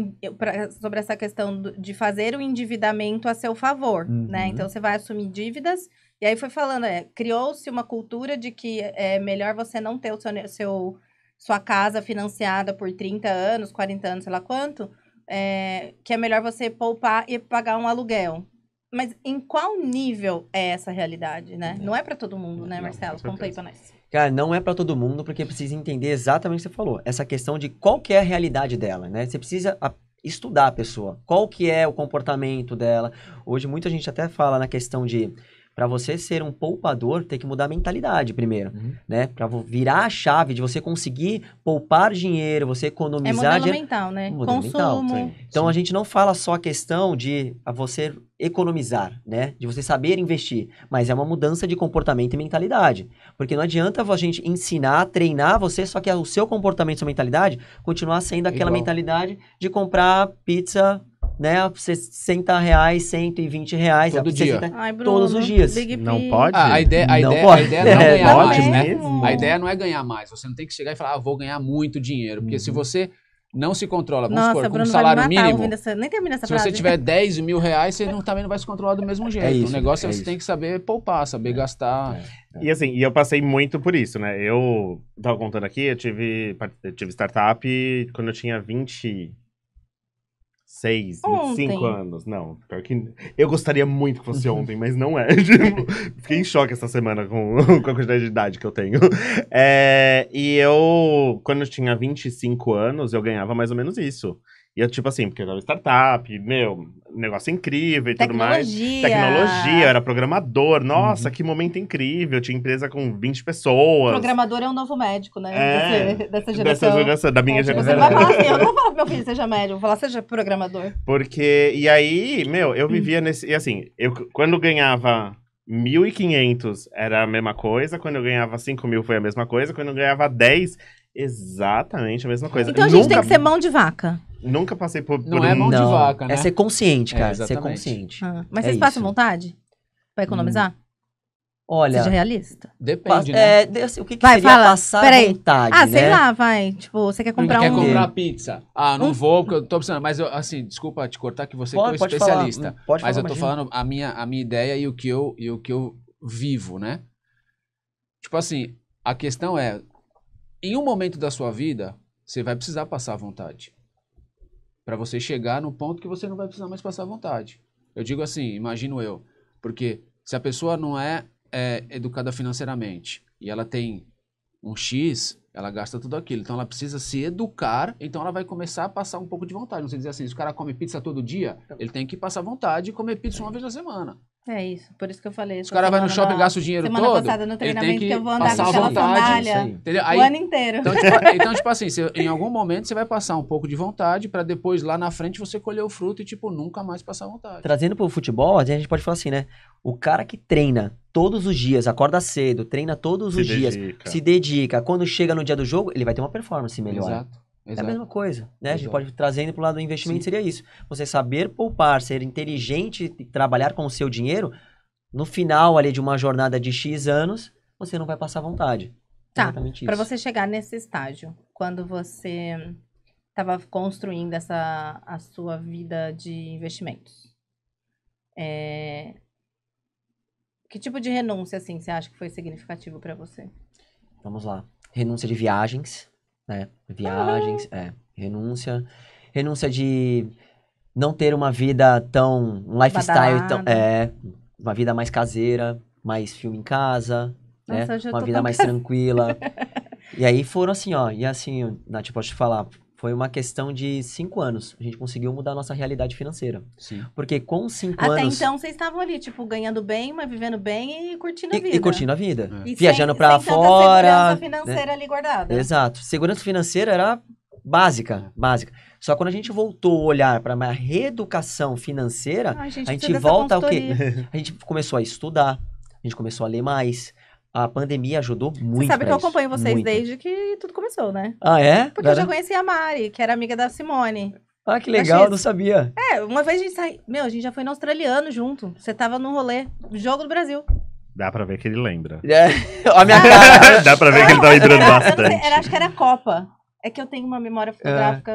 sobre essa questão de fazer o endividamento a seu favor, né? uhum. né? Então você vai assumir dívidas. E aí foi falando, é, criou-se uma cultura de que é melhor você não ter o seu, seu, sua casa financiada por 30 anos, 40 anos, sei lá quanto, é, que é melhor você poupar e pagar um aluguel. Mas em qual nível é essa realidade, né? É. Não é para todo mundo, né, Marcelo? Não, Conta aí nós. Cara, não é para todo mundo, porque precisa entender exatamente o que você falou. Essa questão de qual que é a realidade dela, né? Você precisa estudar a pessoa, qual que é o comportamento dela. Hoje muita gente até fala na questão de para você ser um poupador, tem que mudar a mentalidade primeiro, uhum. né? Para virar a chave de você conseguir poupar dinheiro, você é economizar né? é dinheiro. mental, né? Modelo Consumo. Mental. Então Sim. a gente não fala só a questão de você economizar, né? De você saber investir, mas é uma mudança de comportamento e mentalidade, porque não adianta a gente ensinar, treinar você só que é o seu comportamento, sua mentalidade continuar sendo aquela Igual. mentalidade de comprar pizza né? 60 reais, 120 reais. Todo dia. Ai, Bruno, todos os dias. Não pode? Ah, a ideia, a não ideia, pode. A ideia não é ganhar mais, né? A ideia não é ganhar mais. Você não tem que chegar e falar, ah, vou ganhar muito dinheiro. Porque uhum. se você não se controla, vamos Nossa, supor, Bruno com um salário matar, mínimo. Essa, nem termina essa se frase. você tiver 10 mil reais, você não, também não vai se controlar do mesmo é jeito. É isso, o negócio é, é você isso. tem que saber poupar, saber é, gastar. É, e assim, e eu passei muito por isso, né? Eu tava contando aqui, eu tive, eu tive startup quando eu tinha 20 seis, ontem. anos. Não, pior que. Eu gostaria muito que fosse uhum. ontem, mas não é. Tipo, fiquei em choque essa semana com, com a quantidade de idade que eu tenho. É, e eu, quando eu tinha 25 anos, eu ganhava mais ou menos isso. E eu, tipo assim, porque eu tava startup, meu, negócio incrível e Tecnologia. tudo mais. Tecnologia. era programador. Nossa, uhum. que momento incrível. tinha empresa com 20 pessoas. Programador é um novo médico, né? É, Desse, dessa geração. Dessa geração, da minha é, tipo, geração. Você não vai falar assim, eu não vou falar pro meu filho seja médico, vou falar seja programador. Porque, e aí, meu, eu hum. vivia nesse, e assim, eu quando ganhava 1.500 era a mesma coisa, quando eu ganhava 5 mil foi a mesma coisa, quando eu ganhava 10, exatamente a mesma coisa. Então a gente Nunca... tem que ser mão de vaca. Nunca passei por. Não é mão de vaca, é né? É ser consciente, é, cara. É, ser consciente. Ah, mas é vocês passam vontade? Pra hum. economizar? Hum. Olha. Seja realista. Depende, né? É, assim, o que, que vai, seria fala, passar peraí. vontade, Ah, né? sei lá, vai. Tipo, você quer comprar quer um... quer comprar pizza. Ah, não hum? vou, porque eu tô precisando. Mas, eu, assim, desculpa te cortar, que você pode, é um especialista. Falar, hum, pode mas eu tô falando a minha, a minha ideia e o, que eu, e o que eu vivo, né? Tipo assim, a questão é, em um momento da sua vida, você vai precisar passar vontade para você chegar no ponto que você não vai precisar mais passar vontade. Eu digo assim, imagino eu, porque se a pessoa não é, é educada financeiramente e ela tem um X, ela gasta tudo aquilo. Então ela precisa se educar, então ela vai começar a passar um pouco de vontade. Não sei dizer assim, se o cara come pizza todo dia, então. ele tem que passar vontade e comer pizza uma vez na semana. É isso, por isso que eu falei. Os caras vão no shopping, gastam o dinheiro semana todo. Semana passada no treinamento que, que, eu vou andar com aquela vontade, sandália aí, o ano inteiro. Então, tipo, então, tipo assim, você, em algum momento você vai passar um pouco de vontade para depois lá na frente você colher o fruto e, tipo, nunca mais passar vontade. Trazendo pro futebol, a gente pode falar assim, né? O cara que treina todos os dias, acorda cedo, treina todos se os dedica. dias, se dedica. Quando chega no dia do jogo, ele vai ter uma performance melhor. Exato. Exato. É a mesma coisa, né? Exato. A gente pode trazendo para o lado do investimento Sim. seria isso. Você saber poupar, ser inteligente e trabalhar com o seu dinheiro, no final ali de uma jornada de X anos, você não vai passar vontade. Tá. Para você chegar nesse estágio, quando você estava construindo essa a sua vida de investimentos, é... que tipo de renúncia assim você acha que foi significativo para você? Vamos lá, renúncia de viagens né? Viagens, uhum. é, renúncia, renúncia de não ter uma vida tão, um lifestyle tão, é, uma vida mais caseira, mais filme em casa, né, Nossa, né? Uma vida mais tranquila. e aí foram assim, ó, e assim, Nath, posso te falar, foi uma questão de cinco anos. A gente conseguiu mudar a nossa realidade financeira. Sim. Porque com cinco Até anos. Até então vocês estavam ali, tipo, ganhando bem, mas vivendo bem e curtindo a vida. E, curtindo a vida. É. Viajando para fora. sem fora. Segurança né? financeira né? ali guardada. Exato. Segurança financeira era básica, é. básica. Só quando a gente voltou a olhar para uma reeducação financeira, a gente, a gente volta ao quê? A gente começou a estudar, a gente começou a ler mais, a pandemia ajudou muito. Você sabe que eu acompanho isso, vocês muito. desde que tudo começou, né? Ah, é? Porque eu já conheci a Mari, que era amiga da Simone. Ah, que legal, não sabia. É, uma vez a gente saiu. Meu, a gente já foi no australiano junto. Você tava no rolê, jogo do Brasil. Dá pra ver que ele lembra. É, a minha ah, cara. Dá pra ver não, que ele tá lembrando bastante. Era, acho que era Copa. É que eu tenho uma memória é. fotográfica.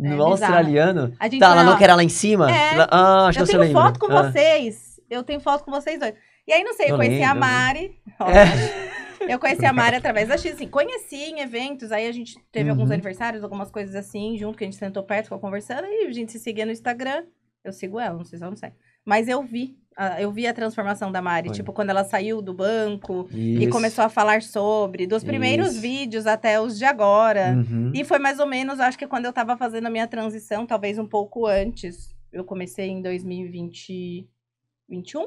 É. É, no australiano? tá, ela não, não que era lá em cima? É, ah, acho eu que tenho foto com ah. vocês. Eu tenho foto com vocês dois. E aí, não sei, eu conheci a né? Mari. É. Eu conheci a Mari através da X, assim, conheci em eventos, aí a gente teve uhum. alguns aniversários, algumas coisas assim, junto, que a gente sentou perto, ficou conversando, e a gente se seguia no Instagram. Eu sigo ela, não sei se ela não segue. Mas eu vi, eu vi a transformação da Mari, Foi. tipo, quando ela saiu do banco Isso. e começou a falar sobre, dos primeiros Isso. vídeos até os de agora. Uhum. E foi mais ou menos, acho que quando eu tava fazendo a minha transição, talvez um pouco antes. Eu comecei em 2021.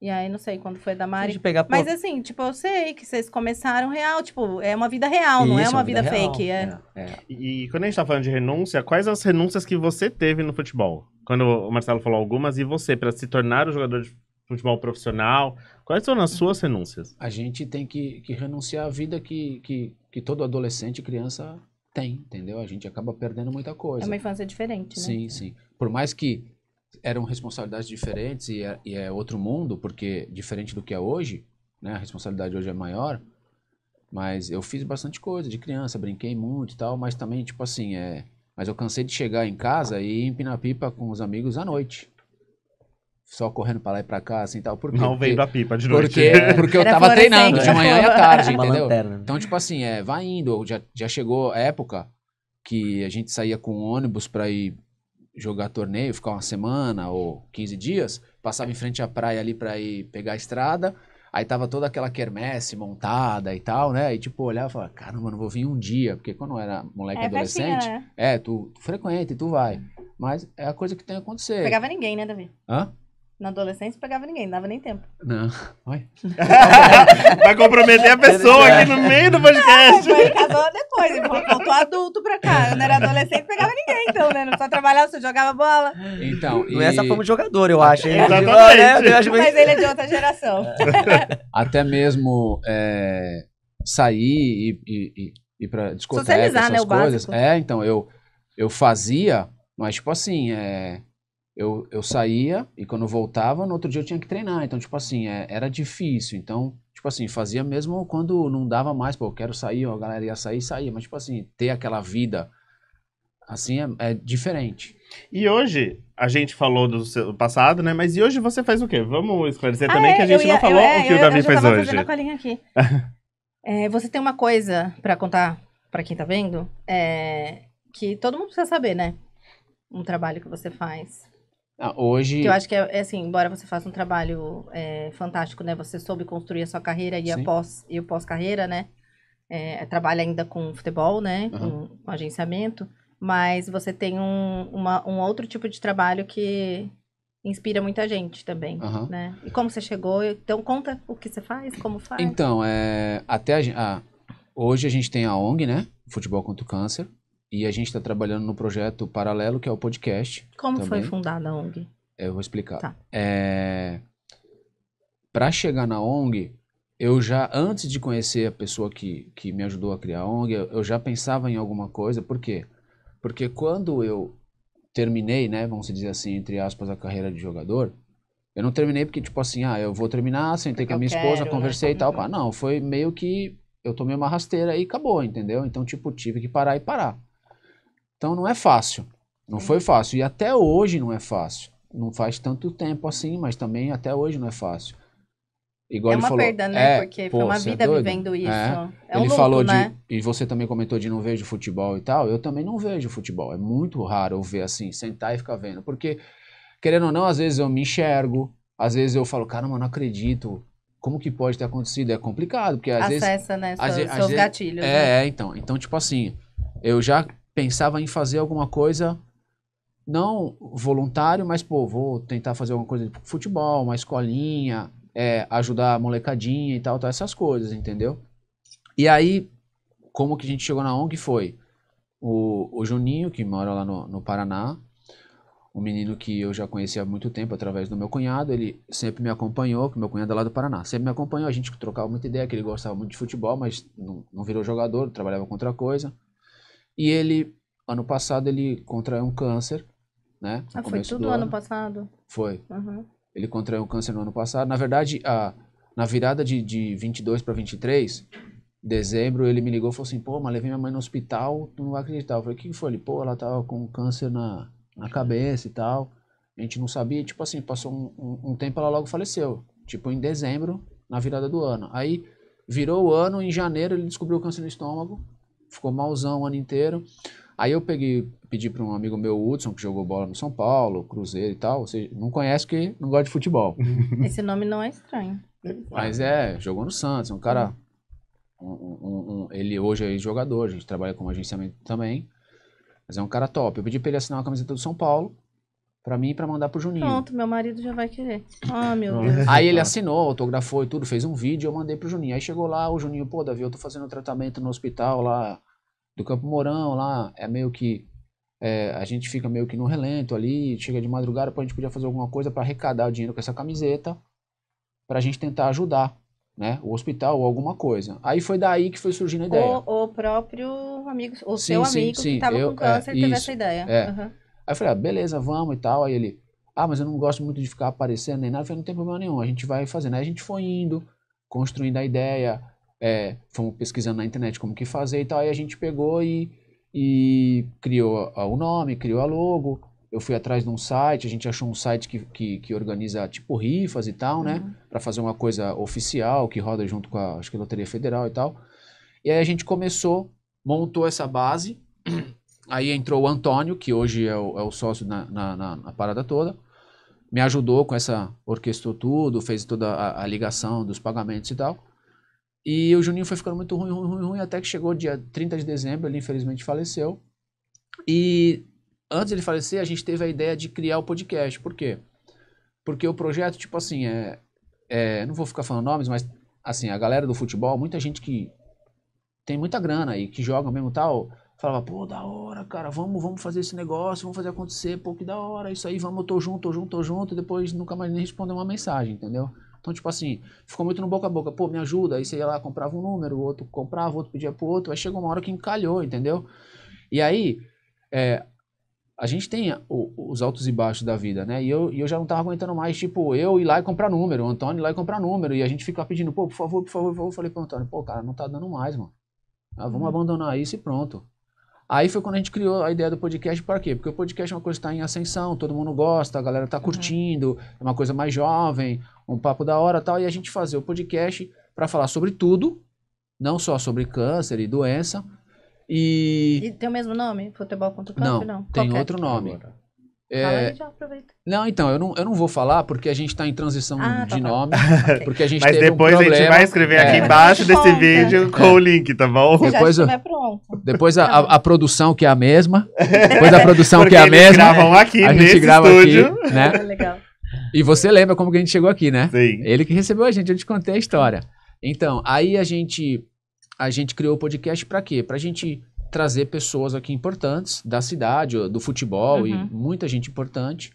E aí, não sei quando foi da Mari. Sim, pegar, mas assim, tipo, eu sei que vocês começaram real, tipo, é uma vida real, Isso, não é uma vida, vida fake. é. É, é. E quando a gente tá falando de renúncia, quais as renúncias que você teve no futebol? Quando o Marcelo falou algumas, e você, para se tornar um jogador de futebol profissional, quais foram as suas renúncias? A gente tem que, que renunciar à vida que, que, que todo adolescente, criança tem, entendeu? A gente acaba perdendo muita coisa. É uma infância diferente, né? Sim, sim. Por mais que eram responsabilidades diferentes e é, e é, outro mundo, porque diferente do que é hoje, né? A responsabilidade hoje é maior. Mas eu fiz bastante coisa de criança, brinquei muito e tal, mas também, tipo assim, é. Mas eu cansei de chegar em casa e empinar pipa com os amigos à noite. Só correndo pra lá e pra cá, assim tal. Por quê? Não vendo a pipa de noite. Porque, porque, eu tava treinando de manhã e à tarde, entendeu? Então, tipo assim, é, vai indo. Já, já chegou a época que a gente saía com ônibus pra ir jogar torneio, ficar uma semana ou 15 dias, passava em frente à praia ali para ir pegar a estrada. Aí tava toda aquela quermesse montada e tal, né? E tipo, olhava e falava, caramba, não vou vir um dia, porque quando eu era moleque é, adolescente, né? é, tu, tu frequenta e tu vai. Mas é a coisa que tem que acontecer. Pegava ninguém, né, Davi? Hã? Na adolescência pegava ninguém, não dava nem tempo. Não. Vai. Vai comprometer a pessoa aqui no meio do podcast. Ah, casou depois, ele voltou adulto pra cá. Eu não era adolescente, pegava ninguém, então, né? Não só trabalhava, só jogava bola. Então, é e... essa forma de jogador, eu acho. Hein? Exatamente. É, mas ele é de outra geração. Até mesmo é, sair e, e, e ir pra discoteca, Socializar, essas né, coisas. é, então, eu, eu fazia, mas tipo assim, é eu, eu saía e quando eu voltava, no outro dia eu tinha que treinar. Então, tipo assim, é, era difícil. Então, tipo assim, fazia mesmo quando não dava mais, pô, eu quero sair, ó, a galera ia sair, saía. Mas, tipo assim, ter aquela vida assim é, é diferente. E hoje, a gente falou do seu passado, né? Mas e hoje você faz o quê? Vamos esclarecer ah, também é, que a é, gente ia, não falou eu, o que eu, é, o Davi eu faz hoje. A colinha aqui. é, você tem uma coisa para contar para quem tá vendo, é, que todo mundo precisa saber, né? Um trabalho que você faz. Ah, hoje. Que eu acho que é, é, assim, embora você faça um trabalho é, fantástico, né? Você soube construir a sua carreira e após e o pós-carreira, né? É, trabalha ainda com futebol, né? Uhum. Com, com, agenciamento, mas você tem um, uma, um outro tipo de trabalho que inspira muita gente também, uhum. né? E como você chegou? Então conta o que você faz, como faz. Então, é, até a, a, ah, hoje a gente tem a ONG, né? Futebol contra o câncer. E a gente está trabalhando no projeto paralelo, que é o podcast. Como também. foi fundada a ONG? Eu vou explicar. Tá. É... Para chegar na ONG, eu já, antes de conhecer a pessoa que, que me ajudou a criar a ONG, eu já pensava em alguma coisa. Por quê? Porque quando eu terminei, né, vamos dizer assim, entre aspas, a carreira de jogador, eu não terminei porque, tipo assim, ah, eu vou terminar, sentei com a minha esposa, né, conversei e tal. Pá. Não, foi meio que eu tomei uma rasteira e acabou, entendeu? Então, tipo, tive que parar e parar. Então não é fácil. Não foi uhum. fácil. E até hoje não é fácil. Não faz tanto tempo assim, mas também até hoje não é fácil. Igual é uma falou, perda, né? É, Porque pô, foi uma é vida é vivendo isso. É. é ele falou né? de. E você também comentou de não vejo futebol e tal. Eu também não vejo futebol. É muito raro eu ver assim, sentar e ficar vendo. Porque, querendo ou não, às vezes eu me enxergo, às vezes eu falo, caramba, não acredito. Como que pode ter acontecido? É complicado, porque às Acessa, vezes. Acessa, né? Seus, às, seus gatilhos. É, né? é, então. Então, tipo assim, eu já pensava em fazer alguma coisa não voluntário, mas pô, vou tentar fazer alguma coisa de futebol, uma escolinha, é, ajudar a molecadinha e tal, tal, essas coisas, entendeu? E aí, como que a gente chegou na ONG foi o, o Juninho, que mora lá no, no Paraná, um menino que eu já conhecia há muito tempo através do meu cunhado, ele sempre me acompanhou, que meu cunhado é lá do Paraná, sempre me acompanhou, a gente trocava muita ideia, que ele gostava muito de futebol, mas não, não virou jogador, trabalhava com outra coisa. E ele, ano passado, ele contraiu um câncer, né? Ah, foi tudo ano. ano passado? Foi. Uhum. Ele contraiu um câncer no ano passado. Na verdade, a, na virada de, de 22 para 23, dezembro, ele me ligou e falou assim, pô, mas levei minha mãe no hospital, tu não vai acreditar. Eu falei, o que foi? Ele, pô, ela tava com câncer na, na cabeça e tal. A gente não sabia, tipo assim, passou um, um, um tempo, ela logo faleceu. Tipo, em dezembro, na virada do ano. Aí, virou o ano, em janeiro ele descobriu o câncer no estômago ficou malzão o ano inteiro. Aí eu peguei, pedi para um amigo meu, Hudson, que jogou bola no São Paulo, Cruzeiro e tal. Você não conhece porque não gosta de futebol. Esse nome não é estranho. Mas é, jogou no Santos, é um cara. Um, um, um, ele hoje é jogador, a gente trabalha com agenciamento também. Mas é um cara top. Eu pedi para ele assinar uma camiseta do São Paulo. Pra mim e pra mandar pro Juninho. Pronto, meu marido já vai querer. Ah, meu Pronto. Deus. Aí ele assinou, autografou e tudo, fez um vídeo, eu mandei pro Juninho. Aí chegou lá, o Juninho, pô, Davi, eu tô fazendo tratamento no hospital lá do Campo Mourão, lá. É meio que. É, a gente fica meio que no relento ali, chega de madrugada, pra a gente podia fazer alguma coisa para arrecadar o dinheiro com essa camiseta, pra gente tentar ajudar. Né? O hospital ou alguma coisa. Aí foi daí que foi surgindo a ideia. O, o próprio amigo, o sim, seu sim, amigo sim, que estava com é, câncer é, teve isso, essa ideia. É. Uhum. Aí eu falei, ah, beleza, vamos e tal. Aí ele, ah, mas eu não gosto muito de ficar aparecendo nem nada. Eu falei, não tem problema nenhum, a gente vai fazendo. Aí a gente foi indo, construindo a ideia, é, fomos pesquisando na internet como que fazer e tal. Aí a gente pegou e, e criou o nome, criou a logo. Eu fui atrás de um site, a gente achou um site que, que, que organiza tipo rifas e tal, né? uhum. né? Para fazer uma coisa oficial que roda junto com a acho que a Loteria Federal e tal. E aí a gente começou, montou essa base Aí entrou o Antônio, que hoje é o, é o sócio na, na, na, na, parada toda. Me ajudou com essa, orquestrou tudo, fez toda a, a, ligação dos pagamentos e tal. E o Juninho foi ficando muito ruim, ruim, ruim, ruim, até que chegou dia 30 de dezembro, ele infelizmente faleceu. E antes ele falecer, a gente teve a ideia de criar o podcast. Por quê? Porque o projeto, tipo assim, é, é não vou ficar falando nomes, mas assim, a galera do futebol, muita gente que tem muita grana e que joga mesmo tal, Falava, pô, da hora, cara, vamos, vamos fazer esse negócio, vamos fazer acontecer, pô, que da hora, isso aí, vamos, tô junto, tô junto, tô junto, depois nunca mais nem respondeu uma mensagem, entendeu? Então, tipo assim, ficou muito no boca a boca, pô, me ajuda, aí você ia lá, comprava um número, o outro comprava, o outro pedia pro outro, aí chegou uma hora que encalhou, entendeu? E aí, é, a gente tem o, os altos e baixos da vida, né? E eu, e eu já não tava aguentando mais, tipo, eu ir lá e comprar número, o Antônio ir lá e comprar número, e a gente fica pedindo, pô, por favor, por favor, por favor, eu falei pro Antônio, pô, cara, não tá dando mais, mano. Ah, vamos hum. abandonar isso e pronto. Aí foi quando a gente criou a ideia do podcast, para quê? Porque o podcast é uma coisa que está em ascensão, todo mundo gosta, a galera está uhum. curtindo, uhum. é uma coisa mais jovem, um papo da hora tal, e a gente fazer o podcast para falar sobre tudo, não só sobre câncer e doença. E... e tem o mesmo nome? Futebol contra o câncer? Não, não. tem Qualquer. É? outro nome. Agora. É... Não, então, eu não, eu não vou falar porque a gente está em transição ah, tá, de tá nome. okay. Porque a gente Mas depois um a gente vai escrever é. aqui embaixo desse vídeo com o link, tá bom? Você depois já a, é pronto. Depois a, tá a, a, produção, que é a mesma. Depois a produção, que é a mesma. gravam aqui, a gente grava estúdio. aqui. Né? Ah, legal. E você lembra como que a gente chegou aqui, né? Sim. Ele que recebeu a gente, eu te contei a história. Então, aí a gente, a gente criou o podcast para quê? Para a gente trazer pessoas aqui importantes da cidade, do futebol uhum. e muita gente importante,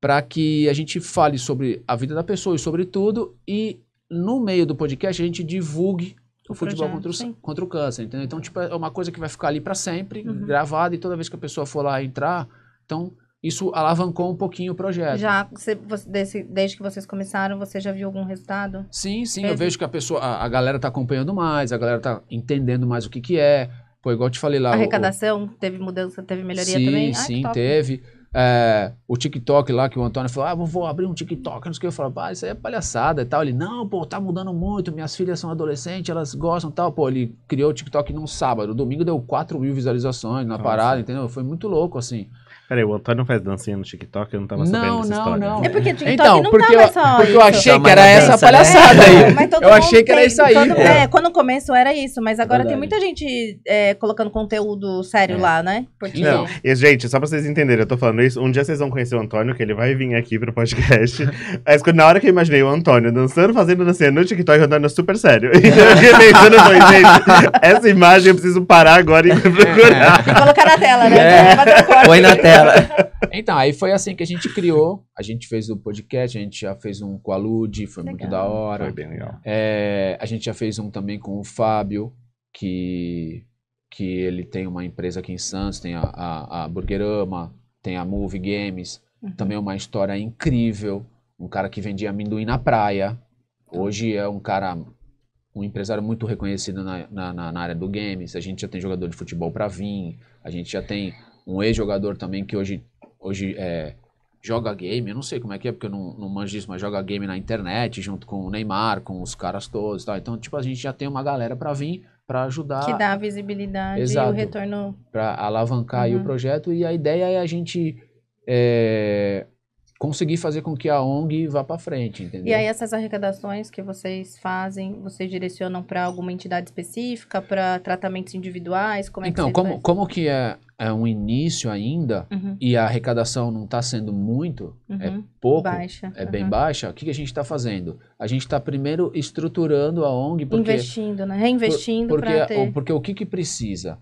para que a gente fale sobre a vida da pessoa e sobre tudo e no meio do podcast a gente divulgue o, futebol contra, o, contra o, câncer, entendeu? Então, tipo, é uma coisa que vai ficar ali para sempre, uhum. gravada, e toda vez que a pessoa for lá entrar, então isso alavancou um pouquinho o projeto. Já, você, você, desse, desde que vocês começaram, você já viu algum resultado? Sim, sim, Fez? eu vejo que a pessoa, a, a galera está acompanhando mais, a galera está entendendo mais o que que é, Pô, igual eu te falei lá. A arrecadação o, teve mudança, teve melhoria sim, também? sim sim, teve. É, o TikTok lá que o Antônio falou, ah, vou, vou abrir um TikTok, não sei o que. Eu falei, ah, isso aí é palhaçada e tal. Ele, não, pô, tá mudando muito, minhas filhas são adolescentes, elas gostam e tal. Pô, ele criou o TikTok num sábado, domingo deu 4 mil visualizações na Nossa. parada, entendeu? Foi muito louco, assim. Peraí, o Antônio faz dancinha no TikTok, eu não tava sabendo não, dessa não, história. Não, não, É porque o TikTok então, não porque tava eu, só Porque isso. eu achei que era essa palhaçada aí. eu achei que era isso aí. Todo, é. é, quando no começo era isso, mas é agora tem muita gente é, colocando conteúdo sério é. lá, né? Porque... Não. E, gente, só pra vocês entenderem, eu tô falando isso. Um dia vocês vão conhecer o Antônio, que ele vai vir aqui pro podcast. mas na hora que eu imaginei o Antônio dançando, fazendo dancinha no TikTok, o Antônio é super sério. eu falei, gente, essa imagem eu preciso parar agora e procurar. E colocar na tela, né? É. Põe na tela. Então, aí foi assim que a gente criou. A gente fez o podcast, a gente já fez um com a Lud, foi legal. muito da hora. Foi bem legal. É, a gente já fez um também com o Fábio, que, que ele tem uma empresa aqui em Santos, tem a, a, a Burgerama, tem a Move Games. Uhum. Também é uma história incrível. Um cara que vendia amendoim na praia. Hoje é um cara um empresário muito reconhecido na, na, na, área do games. A gente já tem jogador de futebol para vir, a gente já tem um ex-jogador também que hoje, hoje é, joga game, eu não sei como é que é, porque eu não, não manjo disso, mas joga game na internet, junto com o Neymar, com os caras todos e tal. Então, tipo, a gente já tem uma galera para vir para ajudar. Que dá a visibilidade Exato, e o retorno. Para alavancar uhum. aí o uhum. projeto. E a ideia é a gente é, conseguir fazer com que a ONG vá para frente, entendeu? E aí essas arrecadações que vocês fazem, vocês direcionam para alguma entidade específica, para tratamentos individuais, como é então, que como fazem? como que é, é um início ainda uhum. e a arrecadação não está sendo muito, é uhum. é pouco, baixa. é uhum. bem baixa. O que, que a gente está fazendo? A gente está primeiro estruturando a ONG porque investindo, né? Reinvestindo por, ter... porque o que que precisa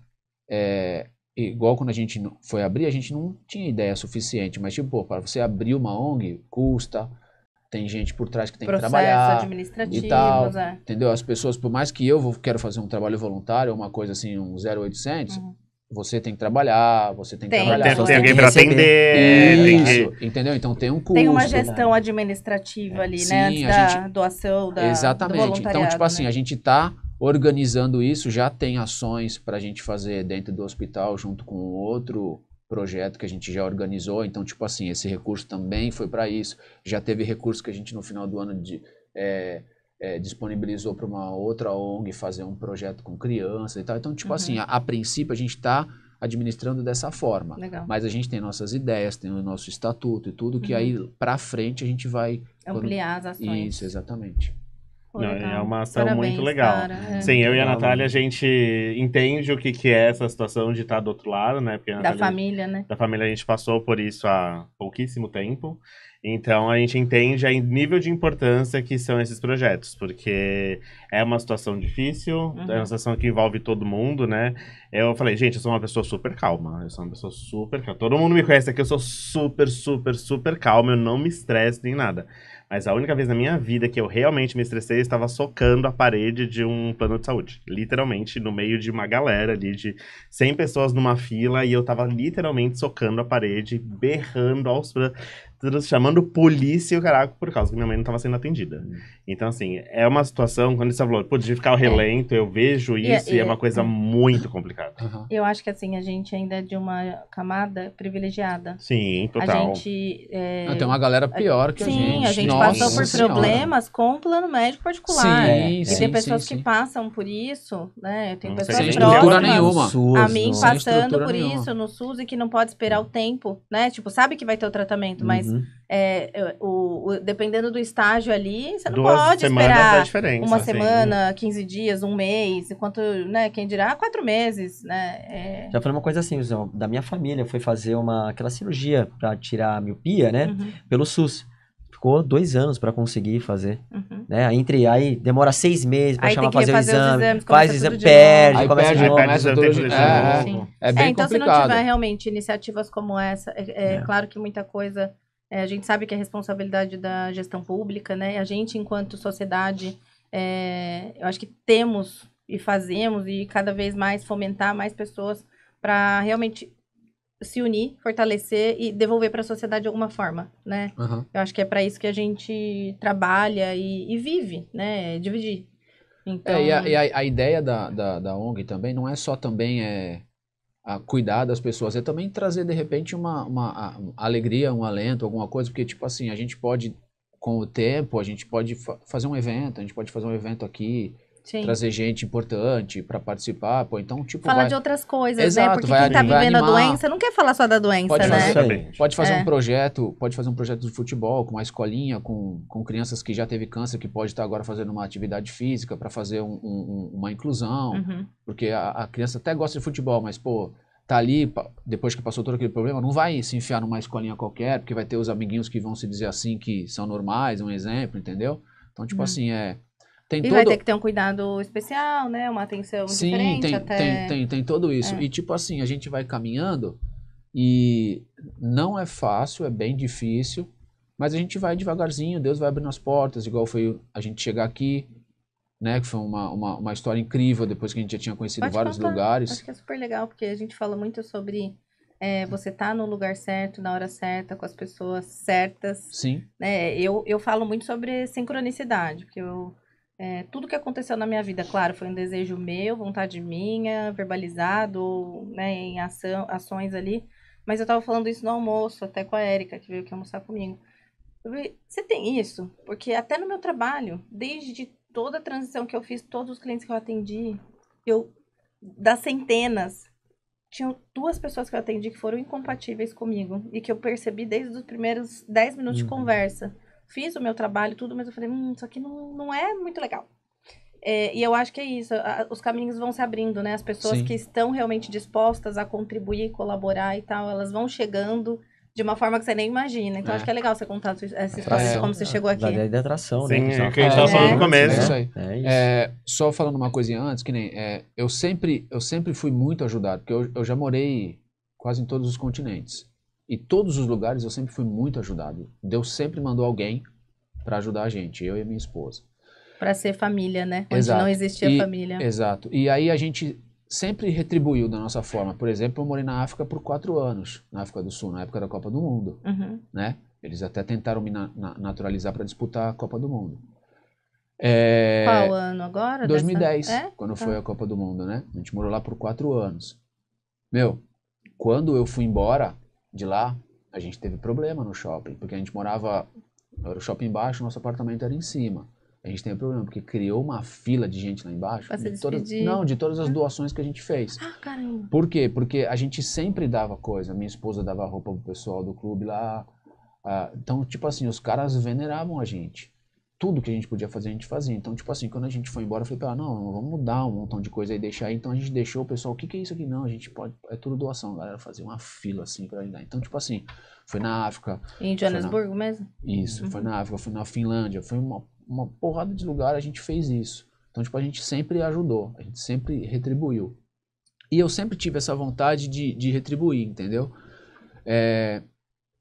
é igual quando a gente foi abrir, a gente não tinha ideia suficiente, mas tipo, para você abrir uma ONG, custa, tem gente por trás que tem Processo que trabalhar administrativo, e tal, é. entendeu? As pessoas, por mais que eu vou, quero fazer um trabalho voluntário, uma coisa assim, um 0800, uhum. você tem que trabalhar, você tem, que tem, trabalhar. Tem, tem alguém para atender, isso, que... entendeu? Então tem um custo. Tem uma né? gestão né? administrativa ali, né? Antes da gente, doação, da, exatamente. então, tipo assim, né? assim, a gente tá organizando isso, já tem ações para a gente fazer dentro do hospital junto com outro projeto que a gente já organizou. Então, tipo assim, esse recurso também foi para isso. Já teve recurso que a gente no final do ano de, é, é, disponibilizou para uma outra ONG fazer um projeto com criança e tal. Então, tipo assim, uhum. assim, a, a, princípio a gente está administrando dessa forma. Legal. Mas a gente tem nossas ideias, tem o nosso estatuto e tudo, que uhum. aí para frente a gente vai... Ampliar quando... as ações. Isso, exatamente. Não, é uma ação Parabéns, muito legal. Cara, é. Sim, eu e a Natália, a gente entende o que, que é essa situação de estar do outro lado, né? Porque Natália, da família, né? Da família, a gente passou por isso há pouquíssimo tempo. Então, a gente entende o nível de importância que são esses projetos, porque é uma situação difícil, uhum. é uma uhum. situação que envolve todo mundo, né? Eu falei, gente, eu sou uma pessoa super calma, eu sou uma pessoa super calma. Todo mundo me conhece aqui, eu sou super, super, super calma, eu não me estresse nem nada. Mas a única vez na minha vida que eu realmente me estressei, estava socando a parede de um plano de saúde. Literalmente, no meio de uma galera ali de 100 pessoas numa fila, e eu estava literalmente socando a parede, berrando aos chamando polícia e o caraca por causa que minha mãe não estava sendo atendida. Hum. Então, assim, é uma situação, quando você falou, podia ficar o relento, eu vejo é, isso e, é e, e é uma coisa é. muito complicada. Eu acho que, assim, a gente ainda é de uma camada privilegiada. Sim, total. A gente... É... tem uma galera pior que sim, a gente. Sim, a gente Nossa passou por senhora. problemas com o plano médico particular. Sim, e sim, tem pessoas sim, que passam por isso, né? Tem pessoas sem estrutura nenhuma. a mim passando por nenhuma. isso no SUS e que não pode esperar o tempo, né? Tipo, sabe que vai ter o tratamento, mas Uhum. É, o, o, dependendo do estágio ali, você não Duas pode é esperar uma assim, semana, 15 dias, um mês, enquanto, né, quem dirá, quatro meses, né? É... Já falei uma coisa assim, da minha família, foi fazer uma, aquela cirurgia para tirar a miopia, né, uhum. pelo SUS. Ficou dois anos para conseguir fazer, uhum. né? Entre aí demora seis meses para chamar fazer o exame, exames, faz o exame, perde, começa perde, novo, de novo. É, é bem é, então complicado. se não tiver realmente iniciativas como essa, é, é, é. claro que muita coisa é, a gente sabe que é responsabilidade da gestão pública, né? A gente, enquanto sociedade, é, eu acho que temos e fazemos e cada vez mais fomentar mais pessoas para realmente se unir, fortalecer e devolver para a sociedade de alguma forma, né? Uhum. Eu acho que é para isso que a gente trabalha e, e vive, né? É dividir. Então... É, e a, então e a, a ideia da, da, da, ONG também não é só também é, a cuidar das pessoas, é também trazer de repente uma, uma, uma alegria, um alento, alguma coisa, porque tipo assim, a gente pode, com o tempo, a gente pode fa fazer um evento, a gente pode fazer um evento aqui, Sim. trazer gente importante para participar, pô, então tipo falar vai... de outras coisas, né, Exato, né? Porque vai, quem está vivendo a doença não quer falar só da doença, pode né? Fazer, pode fazer é. um projeto, pode fazer um projeto de futebol com uma escolinha, com, com crianças que já teve câncer que pode estar tá agora fazendo uma atividade física para fazer um, um, uma inclusão, uhum. porque a, a criança até gosta de futebol, mas pô tá ali, depois que passou todo aquele problema, não vai se enfiar numa escolinha qualquer, porque vai ter os amiguinhos que vão se dizer assim que são normais, um exemplo, entendeu? Então, tipo uhum. assim, é tem e todo... vai ter que ter um cuidado especial, né? Uma atenção Sim, diferente tem, até... tem, tem, tem tudo isso. É. E tipo assim, a gente vai caminhando e não é fácil, é bem difícil, mas a gente vai devagarzinho, Deus vai abrindo as portas, igual foi a gente chegar aqui, né? Que foi uma, uma, uma história incrível, depois que a gente já tinha conhecido Pode vários contar. lugares. Acho que é super legal, porque a gente fala muito sobre é, você tá no lugar certo, na hora certa, com as pessoas certas. Sim. Né? Eu, eu falo muito sobre sincronicidade, porque eu é, tudo que aconteceu na minha vida, claro, foi um desejo meu, vontade minha, verbalizado, né, em ação, ações ali. Mas eu tava falando isso no almoço, até com a Érica, que veio aqui almoçar comigo. Eu falei, você tem isso? Porque até no meu trabalho, desde toda a transição que eu fiz, todos os clientes que eu atendi, eu, das centenas, tinham duas pessoas que eu atendi que foram incompatíveis comigo e que eu percebi desde os primeiros 10 minutos uhum. de conversa. Fiz o meu trabalho, tudo, mas eu falei, hum, isso aqui não, não é muito legal. É, e eu acho que é isso, a, os caminhos vão se abrindo, né? As pessoas Sim. que estão realmente dispostas a contribuir, colaborar e tal, elas vão chegando de uma forma que você nem imagina. Então, é. acho que é legal você contar essa história de como você chegou aqui. Da, da atração, Sim, né? Sim, é, é o que a gente estava é. falando no né? começo. É, é isso aí. É isso. só falando uma coisinha antes, que nem... eu, sempre, eu sempre fui muito ajudado, porque eu, eu já morei quase em todos os continentes. E todos os lugares eu sempre fui muito ajudado. Deus sempre mandou alguém para ajudar a gente, eu e a minha esposa. Para ser família, né? Onde exato. não existia e, família. Exato. E aí a gente sempre retribuiu da nossa forma. Por exemplo, eu morei na África por quatro anos, na África do Sul, na época da Copa do Mundo, uhum. né? Eles até tentaram me na, na, naturalizar para disputar a Copa do Mundo. É, Qual ano agora? 2010, dessa... é? quando tá. foi a Copa do Mundo, né? A gente morou lá por quatro anos. Meu, quando eu fui embora, de lá, a gente teve problema no shopping, porque a gente morava, era o shopping embaixo, nosso apartamento era em cima. A gente teve problema, porque criou uma fila de gente lá embaixo. de todas, não, de todas as ah. doações que a gente fez. Ah, caramba. Por quê? Porque a gente sempre dava coisa. Minha esposa dava roupa pro pessoal do clube lá. Ah, então, tipo assim, os caras veneravam a gente tudo que a gente podia fazer, a gente fazia. Então, tipo assim, quando a gente foi embora, eu falei, ah, não, vamos mudar um montão de coisa e deixar. Aí. Então a gente deixou o pessoal, o que, que é isso aqui? Não, a gente pode, é tudo doação, galera, fazer uma fila assim pra ajudar. Então, tipo assim, foi na África. Em Johannesburgo na... mesmo? Isso, uhum. foi na África, foi na Finlândia, foi uma, uma porrada de lugar, a gente fez isso. Então, tipo, a gente sempre ajudou, a gente sempre retribuiu. E eu sempre tive essa vontade de, de retribuir, entendeu? É,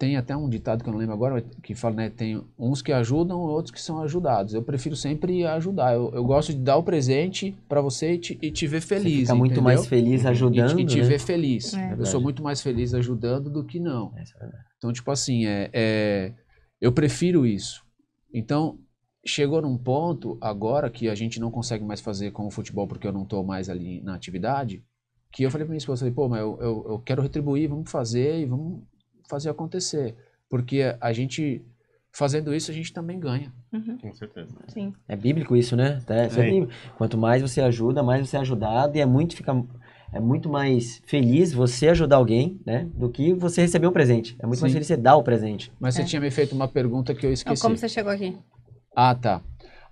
tem até um ditado que eu não lembro agora, que fala, né? Tem uns que ajudam, outros que são ajudados. Eu prefiro sempre ajudar. Eu, eu gosto de dar o presente para você e te, e te, ver feliz. Você fica muito mais feliz ajudando. E, e te né? ver feliz. É. Eu sou muito mais feliz ajudando do que não. É, é então, tipo assim, é, é, eu prefiro isso. Então, chegou num ponto agora que a gente não consegue mais fazer com o futebol porque eu não tô mais ali na atividade que eu falei para minha esposa, falei, pô, mas eu, eu, eu, quero retribuir, vamos fazer e vamos fazer acontecer. Porque a gente, fazendo isso, a gente também ganha. Uhum. Com certeza. Sim. É bíblico isso, né? isso é bíblico. Quanto mais você ajuda, mais você é ajudado. E é muito, fica, é muito mais feliz você ajudar alguém, né? Do que você receber um presente. É muito Sim. mais feliz você dar o presente. Mas você é. tinha me feito uma pergunta que eu esqueci. Não, como você chegou aqui? Ah, tá.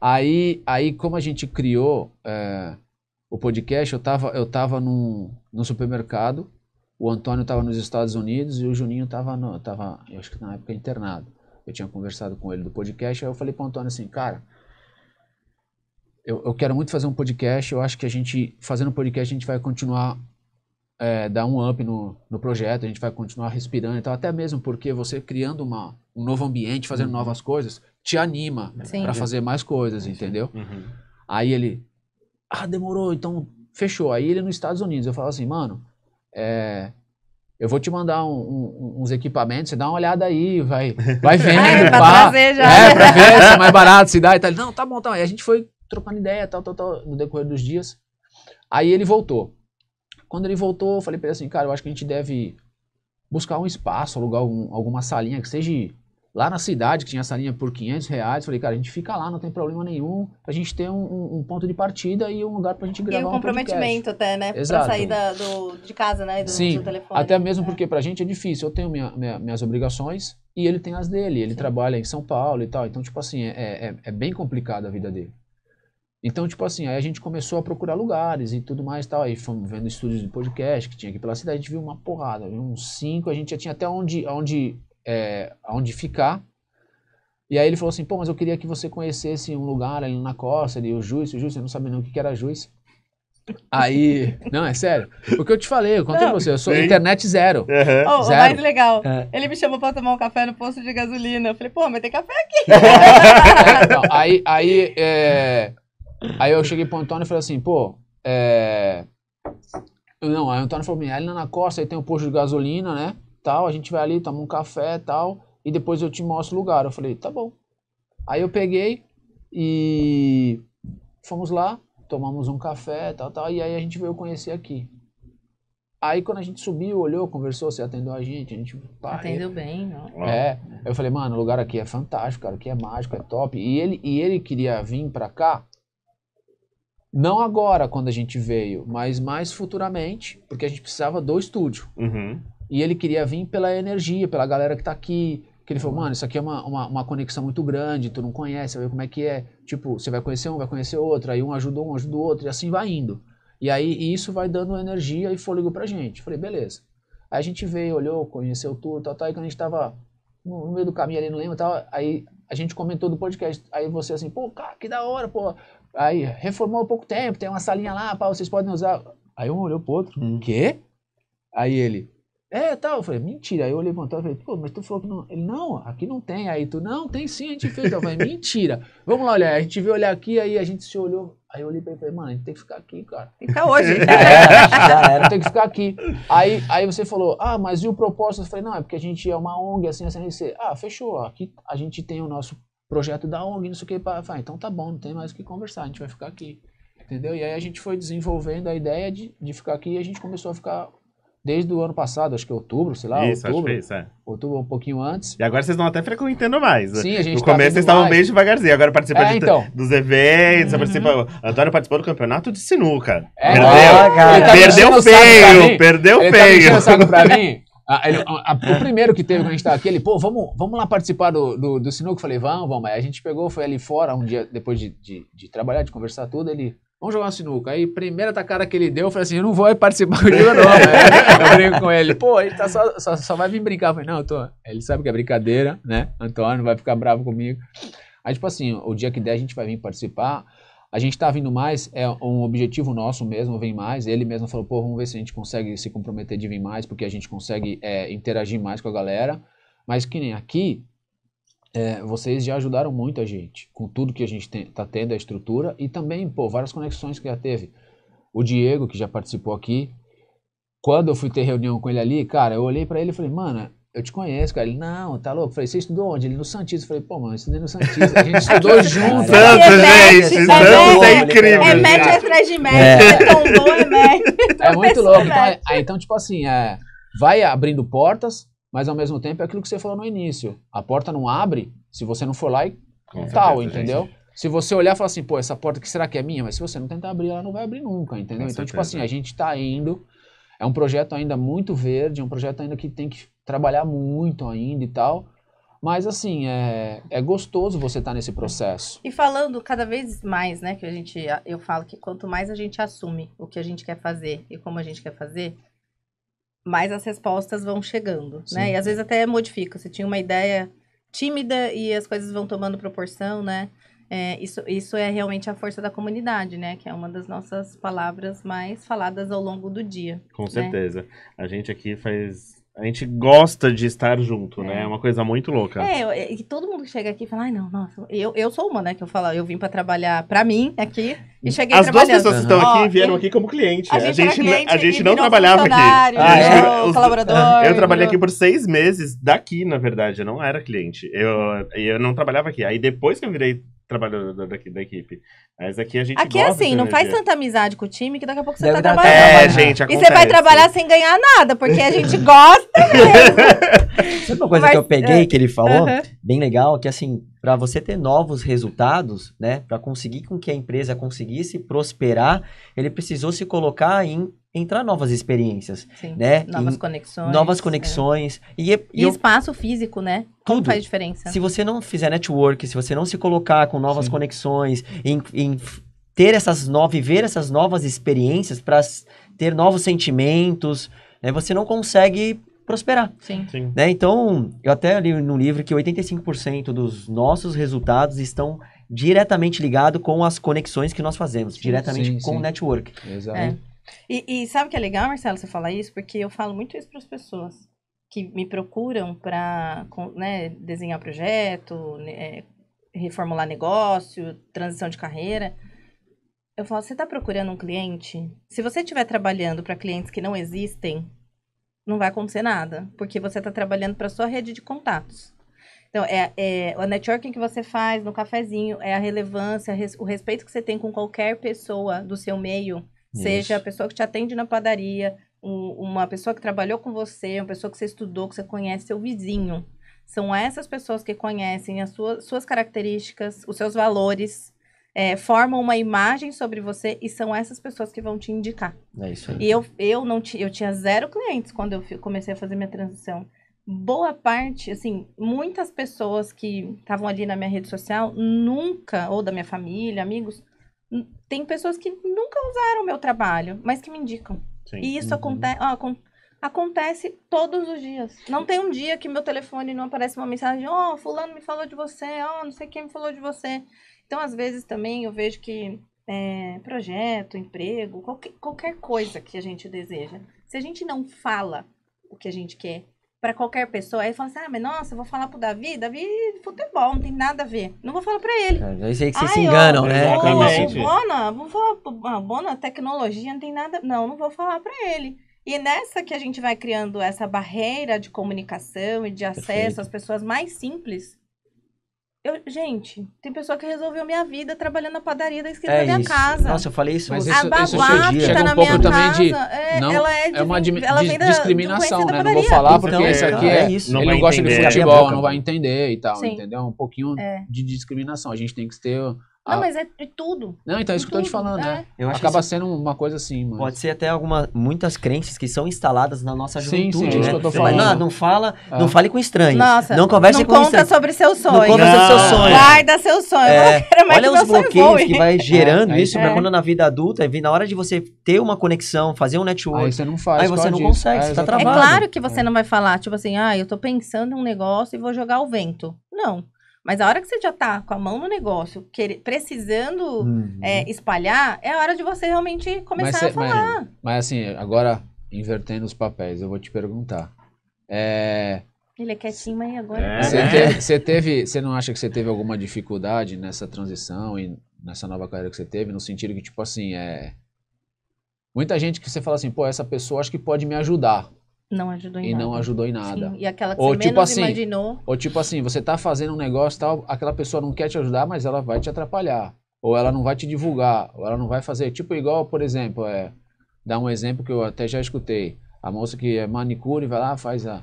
Aí, aí como a gente criou é, o podcast, eu estava eu tava no num supermercado o Antônio estava nos Estados Unidos e o Juninho estava, tava, eu acho que na época, internado. Eu tinha conversado com ele do podcast, aí eu falei para o Antônio assim, cara, eu, eu, quero muito fazer um podcast, eu acho que a gente, fazendo um podcast, a gente vai continuar, é, dar um up no, no projeto, a gente vai continuar respirando e tal, até mesmo porque você criando uma, um novo ambiente, fazendo uhum. novas coisas, te anima para fazer mais coisas, Sim. entendeu? Uhum. Aí ele, ah, demorou, então fechou. Aí ele é nos Estados Unidos, eu falo assim, mano, é, eu vou te mandar um, um, uns equipamentos, você dá uma olhada aí, vai, vai vendo. Ah, é, pra já. É, pra ver se é mais barato, se dá e tal. Não, tá bom, tá. E a gente foi trocando ideia, tal, tal, tal, no decorrer dos dias. Aí ele voltou. Quando ele voltou, eu falei pra ele assim, cara, eu acho que a gente deve buscar um espaço, alugar um, alguma salinha que seja lá na cidade, que tinha essa linha por 500 reais. Falei, cara, a gente fica lá, não tem problema nenhum, a gente tem um, um ponto de partida e um lugar pra gente gravar e um comprometimento até, né? Exato. Pra sair da, do, de casa, né? Do, Sim, do telefone. até mesmo é. porque pra gente é difícil. Eu tenho minha, minha, minhas obrigações e ele tem as dele. Ele Sim. trabalha em São Paulo e tal. Então, tipo assim, é, é, é bem complicada a vida dele. Então, tipo assim, aí a gente começou a procurar lugares e tudo mais e tal. Aí fomos vendo estúdios de podcast que tinha aqui pela cidade, a gente viu uma porrada, viu uns cinco, a gente já tinha até onde, onde é, onde ficar. E aí ele falou assim, pô, mas eu queria que você conhecesse um lugar ali na costa, ali, o Juiz, o Juiz, eu não sabia nem o que, era Juiz. Aí, não, é sério. O que eu te falei, eu contei não, pra você, eu sou bem... internet zero. Uhum. Oh, zero. O mais legal, é. ele me chamou pra tomar um café no posto de gasolina. Eu falei, pô, mas tem café aqui. É, não, aí, aí, é... aí eu cheguei pro Antônio e falei assim, pô, é... Não, aí o Antônio falou, minha, ali na costa aí tem um posto de gasolina, né? tal, a gente vai ali, toma um café e tal, e depois eu te mostro o lugar. Eu falei, tá bom. Aí eu peguei e fomos lá, tomamos um café, tal, tal, e aí a gente veio conhecer aqui. Aí quando a gente subiu, olhou, conversou, você atendeu a gente, a gente... Pá, atendeu bem, não? É, eu falei, mano, o lugar aqui é fantástico, cara, aqui é mágico, é top. E ele, e ele queria vir pra cá, não agora, quando a gente veio, mas mais futuramente, porque a gente precisava do estúdio. Uhum. E ele queria vir pela energia, pela galera que tá aqui. Que ele falou, mano, isso aqui é uma, uma, uma conexão muito grande, tu não conhece, vai ver como é que é. Tipo, você vai conhecer um, vai conhecer outro, aí um ajuda um, ajuda o outro, e assim vai indo. E aí e isso vai dando energia e fôlego pra gente. Falei, beleza. Aí a gente veio, olhou, conheceu o tour, tal, tal. Aí quando a gente tava no meio do caminho ali, não lembro, tal, aí a gente comentou do podcast. Aí você assim, pô, cara, que da hora, pô. Aí reformou há pouco tempo, tem uma salinha lá, pá, vocês podem usar. Aí um olhou pro outro, hum. quê? Aí ele, é, tal. Eu falei, mentira. Aí eu levantava e falei, pô, mas tu falou que não. Ele, não, aqui não tem. Aí tu, não, tem sim, a gente fez. Eu falei, mentira. Vamos lá olhar. A gente veio olhar aqui, aí a gente se olhou. Aí eu olhei pra ele e falei, mano, a gente tem que ficar aqui, cara. Tem que ficar hoje. Né? Já era, tem que ficar aqui. Aí, aí você falou, ah, mas e o propósito? Eu falei, não, é porque a gente é uma ONG, assim, assim, assim. Ah, fechou. Aqui a gente tem o nosso projeto da ONG, não sei o que. Pra... Falei, então tá bom, não tem mais o que conversar, a gente vai ficar aqui entendeu? E aí a gente foi desenvolvendo a ideia de, de ficar aqui e a gente começou a ficar desde o ano passado, acho que outubro, sei lá, isso, outubro. Acho que foi isso, é. Outubro um pouquinho antes. E agora vocês estão até frequentando mais. Sim, a gente No tá começo vocês estavam bem devagarzinho, agora participa é, de, então. dos eventos, uhum. participa, Antônio participou do campeonato de sinuca. É, perdeu, Tá perdeu feio, perdeu ele tá feio. Tá saco pra mim. Ah, ele, a, o primeiro que teve quando a gente estava aqui, ele, pô, vamos, vamos lá participar do, do, do sinuca. Eu falei, vamos, vamos. Aí a gente pegou, foi ali fora, um dia depois de, de, de trabalhar, de conversar tudo, ele Vamos jogar uma sinuca. Aí, primeira tacada que ele deu, eu falei assim: eu não vou participar do jogo, não. Eu brinco com ele. Pô, ele tá só, só, só vai vir brincar. Eu falei: não, eu tô. Ele sabe que é brincadeira, né? Antônio vai ficar bravo comigo. Aí, tipo assim, o dia que der a gente vai vir participar. A gente tá vindo mais, é um objetivo nosso mesmo, vem mais. Ele mesmo falou: pô, vamos ver se a gente consegue se comprometer de vir mais, porque a gente consegue é, interagir mais com a galera. Mas que nem aqui, é, vocês já ajudaram muito a gente com tudo que a gente está tendo, a estrutura e também, pô, várias conexões que já teve. O Diego, que já participou aqui, quando eu fui ter reunião com ele ali, cara, eu olhei para ele e falei, mano, eu te conheço, cara. Ele, não, tá louco. Eu falei, você estudou onde? Ele, no Santista. Eu falei, pô, mano, eu estudei no Santista. A gente estudou junto. Santos, né, é gente. É é é Santos é, é incrível. É match atrás de match. Né? É, bom, é match. É muito louco. Então, é, então, tipo assim, vai abrindo portas mas ao mesmo tempo é aquilo que você falou no início. A porta não abre se você não for lá e Com tal, certeza, entendeu? Gente. Se você olhar e falar assim, pô, essa porta que será que é minha? Mas se você não tentar abrir, ela não vai abrir nunca, entendeu? Com então, tipo certeza. tipo assim, a gente está indo. É um projeto ainda muito verde, é um projeto ainda que tem que trabalhar muito ainda e tal. Mas assim, é, é gostoso você estar tá nesse processo. E falando cada vez mais, né, que a gente eu falo que quanto mais a gente assume o que a gente quer fazer e como a gente quer fazer, mais as respostas vão chegando, né? Sim. né? E às vezes até modifica. Você tinha uma ideia tímida e as coisas vão tomando proporção, né? É, isso, isso é realmente a força da comunidade, né? Que é uma das nossas palavras mais faladas ao longo do dia. Com né? certeza. A gente aqui faz a gente gosta de estar junto, né? é. né? É uma coisa muito louca. É, e todo mundo chega aqui e fala, ai não, nossa, eu, eu sou uma, né? Que eu falo, eu vim para trabalhar para mim aqui e cheguei As duas pessoas que estão aqui vieram aqui como cliente. A gente, a gente, não trabalhava aqui. Ah, é. colaborador. Eu trabalhei aqui por seis meses, daqui, na verdade, eu não era cliente. Eu, eu não trabalhava aqui. Aí depois que eu virei trabalhador da, da, equipe. Mas aqui a gente Aqui é assim, não faz tanta amizade com o time que daqui a pouco você Deve tá trabalhando. É, gente, acontece. E você vai trabalhar sem ganhar nada, porque a gente gosta mesmo. Sabe uma coisa Mas, que eu peguei, é. que ele falou, uh -huh. bem legal, que assim, para você ter novos resultados, né, para conseguir com que a empresa conseguisse prosperar, ele precisou se colocar em entrar novas experiências, Sim, né? Novas em, conexões. Novas é. conexões. É. E, e, e eu, espaço físico, né? Tudo. Como faz diferença. Se você não fizer network, se você não se colocar com novas Sim. conexões, em, em ter essas novas, viver essas novas experiências para ter novos sentimentos, né? Você não consegue prosperar. Sim. Sim. Né? Então, eu até li no livro que 85% dos nossos resultados estão diretamente ligados com as conexões que nós fazemos, sim, diretamente sim, com o network. Exato. É. E, e, sabe que é legal, Marcelo, você falar isso? Porque eu falo muito isso para as pessoas que me procuram para né, desenhar projeto, é, reformular negócio, transição de carreira. Eu falo, você está procurando um cliente? Se você estiver trabalhando para clientes que não existem, não vai acontecer nada, porque você está trabalhando para sua rede de contatos. Então, é, é o networking que você faz no cafezinho, é a relevância, res, o respeito que você tem com qualquer pessoa do seu meio, Isso. seja a pessoa que te atende na padaria, um, uma pessoa que trabalhou com você, uma pessoa que você estudou, que você conhece, seu vizinho. São essas pessoas que conhecem as sua, suas características, os seus valores, é, formam uma imagem sobre você e são essas pessoas que vão te indicar. É isso aí. E eu, eu não t, eu tinha zero clientes quando eu comecei a fazer minha transição. Boa parte, assim, muitas pessoas que estavam ali na minha rede social nunca, ou da minha família, amigos, tem pessoas que nunca usaram o meu trabalho, mas que me indicam. Sim. E isso uhum. acontece, ó, acontece todos os dias. Não tem um dia que meu telefone não aparece uma mensagem, ó, oh, fulano me falou de você, ó, oh, não sei quem me falou de você. Então, às vezes também eu vejo que é, projeto, emprego, qualquer, qualquer coisa que a gente deseja, se a gente não fala o que a gente quer para qualquer pessoa, aí fala assim: ah, mas nossa, eu vou falar pro Davi, Davi, futebol, não tem nada a ver. Não vou falar para ele. Aí é, sei que vocês Ai, se enganam, ó, né? Exatamente. Bona, vou falar, ah, Bona, tecnologia, não tem nada. Não, não vou falar para ele. E é nessa que a gente vai criando essa barreira de comunicação e de acesso Perfeito. às pessoas mais simples, eu, gente, tem pessoa que resolveu minha vida trabalhando na padaria da esquina é da minha isso. casa. Nossa, eu falei isso. Mas isso, a é babá isso que tá um na pouco minha também casa, de, é, não, ela é, de, é uma de, de, discriminação, né? Não vou falar porque esse então, aqui é, é isso. Não ele não gosta entender. de futebol, não vai entender e tal, Sim. entendeu? Um pouquinho é. de discriminação. A gente tem que ter não, ah. mas é de é tudo. Não, então é isso que eu tô te falando, é. né? Eu acho Acaba sendo uma coisa assim, mano. Pode ser até alguma, muitas crenças que são instaladas na nossa juventude, sim, sim, é né? isso que eu tô falando. não, não fala, não fale com estranhos. Nossa, não converse não com conta estranhos. sobre seus sonhos. Não conta sobre seus sonhos. Guarda seus sonhos. É. Não Olha os bloqueios que vai gerando isso pra quando na vida adulta, na hora de você ter uma conexão, fazer um network. Aí você não faz. Aí você não disso. consegue, você tá travado. É claro que você não vai falar, tipo assim, ah, eu tô pensando em um negócio e vou jogar o vento. Não. Mas a hora que você já está com a mão no negócio, quer, precisando uhum. é, espalhar, é a hora de você realmente começar mas, a falar. Mas, mas, assim, agora invertendo os papéis, eu vou te perguntar. É... Ele é quietinho, mas agora. Você, é. é. teve, você teve. Você não acha que você teve alguma dificuldade nessa transição e nessa nova carreira que você teve, no sentido que, tipo assim, é. Muita gente que você fala assim, pô, essa pessoa acho que pode me ajudar. Não ajudou em e nada. não ajudou em nada. Sim, e aquela que ou, você tipo assim, imaginou. Ou tipo assim, você tá fazendo um negócio tal, aquela pessoa não quer te ajudar, mas ela vai te atrapalhar. Ou ela não vai te divulgar, ou ela não vai fazer. Tipo, igual, por exemplo, é, dá um exemplo que eu até já escutei. A moça que é manicure, vai lá, faz a,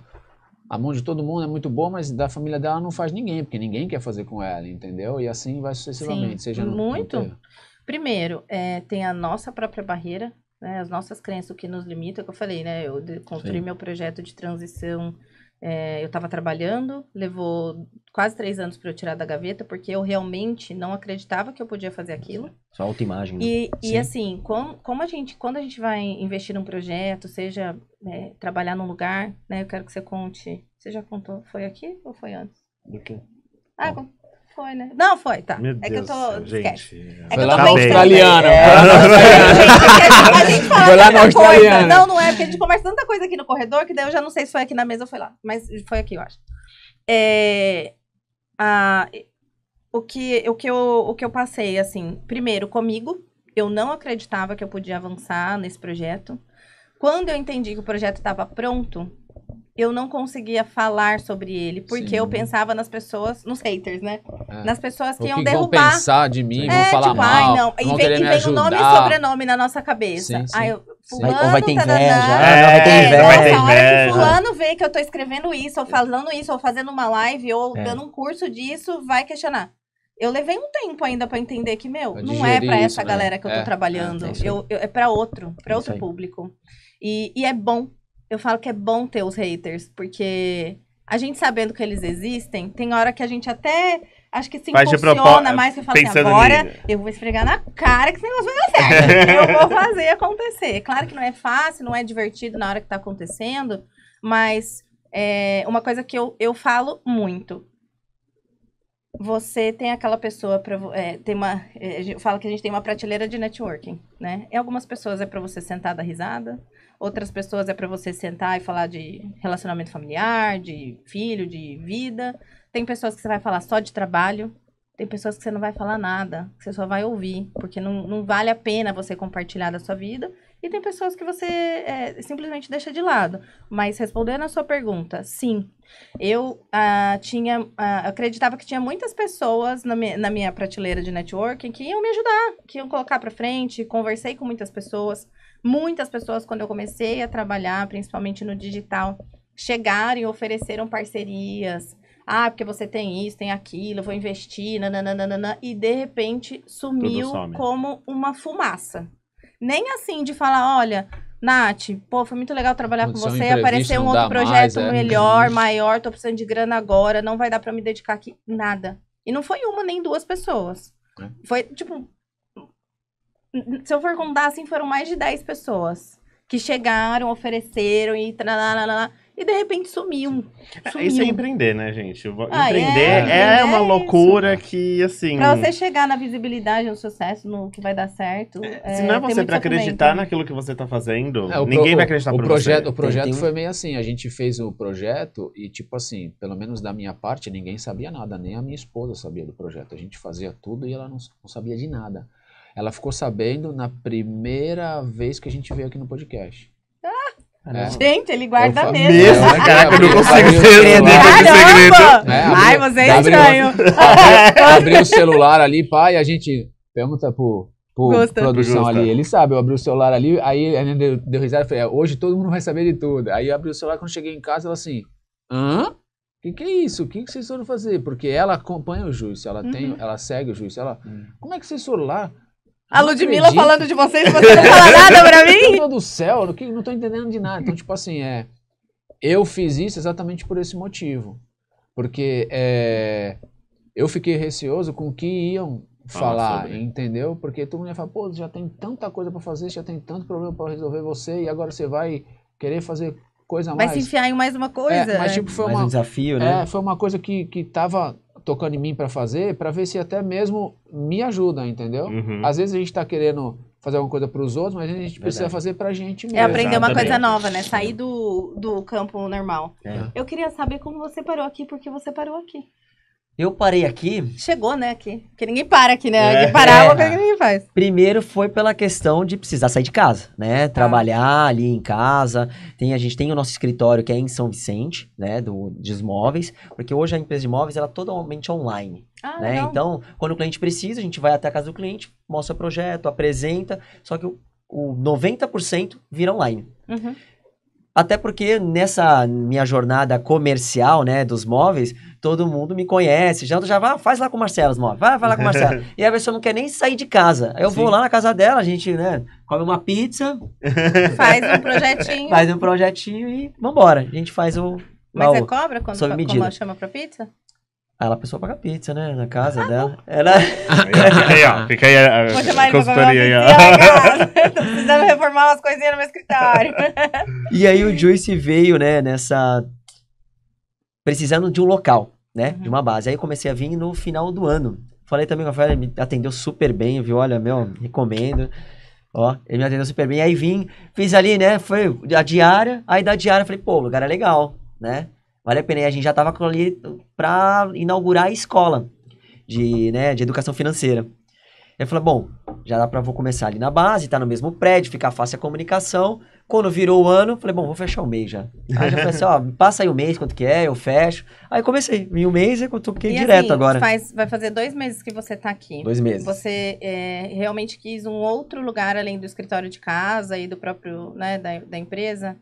a mão de todo mundo, é muito boa, mas da família dela não faz ninguém, porque ninguém quer fazer com ela, entendeu? E assim vai sucessivamente. Sim, seja muito. no Primeiro, é, tem a nossa própria barreira, né, as nossas crenças, o que nos limita, é que eu falei, né? Eu construí meu projeto de transição, é, eu estava trabalhando, levou quase três anos para eu tirar da gaveta, porque eu realmente não acreditava que eu podia fazer aquilo. Só autoimagem. Né? E, e assim, com, como a gente, quando a gente vai investir num projeto, seja é, trabalhar num lugar, né? Eu quero que você conte. Você já contou? Foi aqui ou foi antes? Do quê? Ah, foi, né? Não, foi, tá. Meu é que eu tô. gente. É que eu tô na australiana. É. A gente fala foi lá na australiana. Não, não é, porque a gente conversa tanta coisa aqui no corredor que daí eu já não sei se foi aqui na mesa ou foi lá. Mas foi aqui, eu acho. É, a, o, que, o, que eu, o que eu passei, assim, primeiro, comigo, eu não acreditava que eu podia avançar nesse projeto. Quando eu entendi que o projeto estava pronto, eu não conseguia falar sobre ele, porque Sim. eu pensava nas pessoas, nos haters, né? É. Nas pessoas que, que iam derrubar. Vão pensar de mim, é, vão falar tipo, mal. Ai, não. E vem, e vem o nome e sobrenome na nossa cabeça. Sim, sim. Ai, eu, fulano, vai, ter tá inveja. É, não, vai ter é, inveja. A hora que fulano vê que eu tô escrevendo isso, ou falando isso, ou fazendo uma live, ou é. dando um curso disso, vai questionar. Eu levei um tempo ainda para entender que, meu, não é para essa né? galera que eu tô é, é, trabalhando. É, eu, eu, é para outro, para outro público. E, e é bom eu falo que é bom ter os haters, porque a gente sabendo que eles existem, tem hora que a gente até acho que se Faz impulsiona é, mais que fala assim, agora nele. eu vou esfregar na cara que esse negócio vai dar certo. Né? eu vou fazer acontecer. Claro que não é fácil, não é divertido na hora que tá acontecendo, mas é uma coisa que eu, eu falo muito. Você tem aquela pessoa para é, tem uma é, eu falo que a gente tem uma prateleira de networking, né? E algumas pessoas é para você sentar da risada, outras pessoas é para você sentar e falar de relacionamento familiar, de filho, de vida. Tem pessoas que você vai falar só de trabalho, tem pessoas que você não vai falar nada, que você só vai ouvir, porque não, não vale a pena você compartilhar da sua vida. E tem pessoas que você é, simplesmente deixa de lado. Mas respondendo a sua pergunta, sim. Eu ah, tinha. Ah, acreditava que tinha muitas pessoas na na minha prateleira de networking que iam me ajudar, que iam colocar para frente. Conversei com muitas pessoas. Muitas pessoas, quando eu comecei a trabalhar, principalmente no digital, chegaram e ofereceram parcerias. Ah, porque você tem isso, tem aquilo, vou investir, nananana, e de repente sumiu como uma fumaça. Nem assim de falar, olha, Nath, pô, foi muito legal trabalhar Condição com é você, apareceu um outro projeto mais, é. melhor, maior, tô precisando de grana agora, não vai dar para me dedicar aqui, nada. E não foi uma nem duas pessoas. É. Foi, tipo, se eu for contar assim, foram mais de 10 pessoas que chegaram, ofereceram e tralalala, e de repente sumiu. sumiu. É, isso é empreender, né, gente? Ah, é? É, empreender é, é, é uma loucura isso. que, assim. Pra você chegar na visibilidade, no sucesso, no que vai dar certo. É, se não é você pra acreditar né? naquilo que você tá fazendo, ninguém pro, vai acreditar o, por projeto, você. O projeto foi meio assim: a gente fez o projeto e, tipo assim, pelo menos da minha parte, ninguém sabia nada, nem a minha esposa sabia do projeto. A gente fazia tudo e ela não, não sabia de nada. Ela ficou sabendo na primeira vez que a gente veio aqui no podcast. Ah, é. Gente, ele guarda eu mesmo. mesmo. Caraca, eu não consigo entender segredo. É, abriu, Ai, você é estranho. Abri o celular ali, pai e a gente pergunta pro, pro Gosta. produção Gosta. ali. Ele sabe, eu abri o celular ali, aí a deu, deu risada e falei, é, hoje todo mundo vai saber de tudo. Aí eu abri o celular, quando cheguei em casa, ela assim, hã? O que, que é isso? O que, que vocês foram fazer? Porque ela acompanha o juiz ela, uhum. tem, ela segue o juiz Ela, uhum. Como é que vocês foram lá? A Ludmilla falando de vocês, você não fala nada pra mim? Meu Deus do céu, eu não tô entendendo de nada. Então, tipo assim, é. Eu fiz isso exatamente por esse motivo. Porque é, eu fiquei receoso com o que iam falar, entendeu? Porque todo mundo ia falar, pô, já tem tanta coisa para fazer, já tem tanto problema para resolver você, e agora você vai querer fazer coisa vai mais. Vai se enfiar em mais uma é, coisa. É, mas tipo, foi mais uma, um desafio, é, né? É, foi uma coisa que, que tava tocando em mim para fazer, para ver se até mesmo me ajuda, entendeu? Uhum. Às vezes a gente está querendo fazer alguma coisa para os outros, mas a gente Verdade. precisa fazer para a gente é mesmo. É aprender uma coisa nova, né? Sair do, do campo normal. É. Eu queria saber como você parou aqui, porque você parou aqui. Eu parei aqui. Chegou, né, aqui. Porque ninguém para aqui, né? É. parar é que ninguém faz. Primeiro foi pela questão de precisar sair de casa, né? Tá. Trabalhar ali em casa. Tem, a gente tem o nosso escritório que é em São Vicente, né? Do, dos móveis. Porque hoje a empresa de móveis ela é totalmente online. Ah, né? Legal. Então, quando o cliente precisa, a gente vai até a casa do cliente, mostra o projeto, apresenta. Só que o, o 90% vira online. Uhum. Até porque nessa minha jornada comercial, né, dos móveis, todo mundo me conhece. Já, já vai, faz lá com o Marcelo os móveis, vai, vai lá com o Marcelo. e a pessoa não quer nem sair de casa. Eu Sim. vou lá na casa dela, a gente, né, come uma pizza. faz um projetinho. Faz um projetinho e vambora. A gente faz o... Mas é cobra quando, como chama pra pizza? Ela pensou pagar pizza, né? Na casa ah, dela. Ela. Aí, ó. Fica aí a, a consultoria aí, ó. Né? Tô precisando reformar umas coisinhas no meu escritório. e aí o Joyce veio, né, nessa. Precisando de um local, né? Uhum. De uma uhum. base. Aí comecei a vir no final do ano. Falei também com a Rafael, ele me atendeu super bem, viu? Olha, meu, recomendo. Ó, ele me atendeu super bem. Aí vim, fiz ali, né? Foi a diária. Aí da diária falei, pô, lugar é legal, né? Vale a pena. E a gente já estava ali para inaugurar a escola de, né, de educação financeira. Ele falou, bom, já dá para vou começar ali na base, tá no mesmo prédio, ficar fácil a comunicação. Quando virou o ano, falei, bom, vou fechar o mês já. Aí já falei assim, ó, passa aí o um mês, quanto que é, eu fecho. Aí comecei, em um mês eu fiquei e assim, direto assim, agora. Faz, vai fazer dois meses que você tá aqui. Dois meses. Você é, realmente quis um outro lugar além do escritório de casa e do próprio, né, da, da empresa?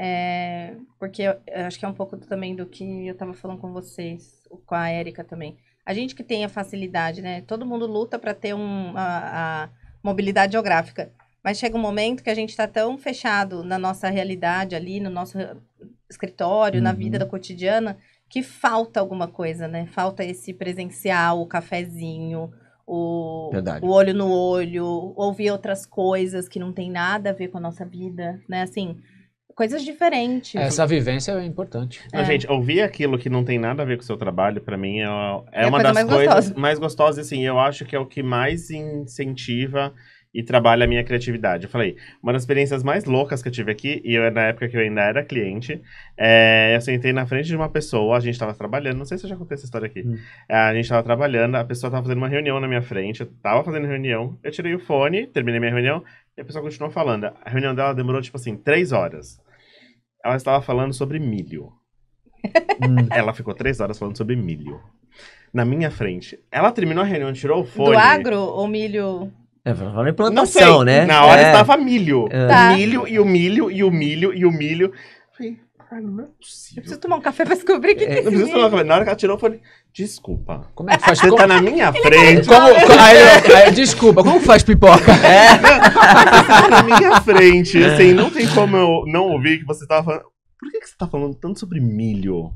É, porque eu, eu acho que é um pouco também do que eu estava falando com vocês, com a Érica também. A gente que tem a facilidade, né? Todo mundo luta para ter um, a, a, mobilidade geográfica. Mas chega um momento que a gente está tão fechado na nossa realidade ali, no nosso escritório, uhum. na vida uhum. da cotidiana, que falta alguma coisa, né? Falta esse presencial, o cafezinho, o, o, olho no olho, ouvir outras coisas que não tem nada a ver com a nossa vida, né? Assim, coisas diferentes. Essa vivência é importante. É. Não, gente, ouvir aquilo que não tem nada a ver com o seu trabalho, para mim, é, é, é uma coisa das mais coisas gostosa. mais gostosas, assim, eu acho que é o que mais incentiva e trabalha a minha criatividade. Eu falei, uma das experiências mais loucas que eu tive aqui, e eu, na época que eu ainda era cliente, é, eu sentei na frente de uma pessoa, a gente estava trabalhando, não sei se eu já contei essa história aqui. Hum. É, a gente estava trabalhando, a pessoa estava fazendo uma reunião na minha frente, eu estava fazendo reunião, eu tirei o fone, terminei minha reunião, e a pessoa continuou falando. A reunião dela demorou, tipo assim, três horas. Ela estava falando sobre milho. Hum. ela ficou três horas falando sobre milho. Na minha frente. Ela terminou a reunião, tirou o fone. Do agro ou milho? É, falando em plantação, né? Na hora é. estava milho. É. Tá. Milho e o milho e o milho e o milho. Falei, não é possível. Eu preciso tomar um café pra descobrir que é, tem. Não preciso é. tomar um café. Na hora que ela tirou, eu falei, desculpa. Como é que faz? Você como... tá na minha ele é frente. É como, aí eu, aí desculpa, como faz pipoca? É. Você tá na minha frente. Assim, não tem como eu não ouvir que você tava falando. Por que, que você tá falando tanto sobre milho?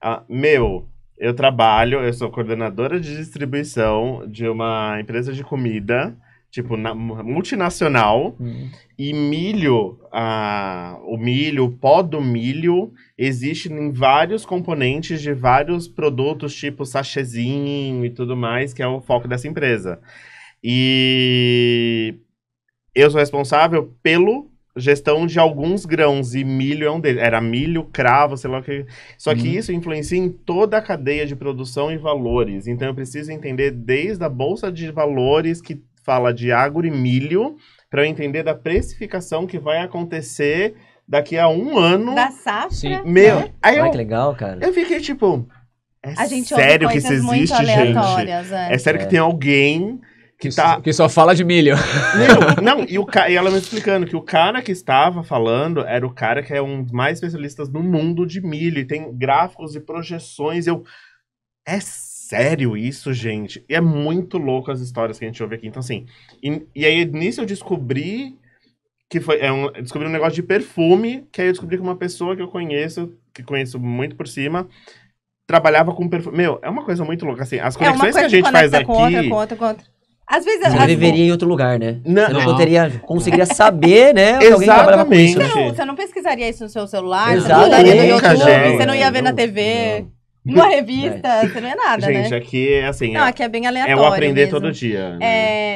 Ah, meu, eu trabalho, eu sou coordenadora de distribuição de uma empresa de comida tipo, na, multinacional. Hum. E milho, ah, o milho, o pó do milho, existe em vários componentes de vários produtos, tipo sachezinho e tudo mais, que é o foco dessa empresa. E eu sou responsável pelo gestão de alguns grãos e milho é um deles. Era milho, cravo, sei lá o que. Só que uhum. isso influencia em toda a cadeia de produção e valores. Então eu preciso entender desde a bolsa de valores que fala de agro e milho para eu entender da precificação que vai acontecer daqui a um ano. Da safra. Sim. Né? Meu, é. aí eu, que legal, cara. Eu fiquei tipo, é a gente sério que isso existe, gente? É, é sério é. que tem alguém que, que tá... Só, que só fala de milho. Não, não e, o, e ela me explicando que o cara que estava falando era o cara que é um dos mais especialistas no mundo de milho. E tem gráficos e projeções. Eu... É sério isso, gente? E é muito louco as histórias que a gente ouve aqui. Então, assim. E, e aí, nisso eu descobri que foi. É um, descobri um negócio de perfume, que aí eu descobri que uma pessoa que eu conheço, que conheço muito por cima, trabalhava com perfume. Meu, é uma coisa muito louca, assim. As é conexões é que a gente faz aqui. Outra, com outra, com outra. Às vezes, você as... viveria em outro lugar, né? Não, você não, não. poderia, conseguiria saber, né? Exatamente. Alguém com isso. Né? Não, você não pesquisaria isso no seu celular, Exato. você não, não YouTube, você não ia ver na TV. Uma revista, é. você não é nada, Gente, né? Gente, aqui é assim... Não, é, aqui é bem aleatório É o aprender mesmo. todo dia. Né?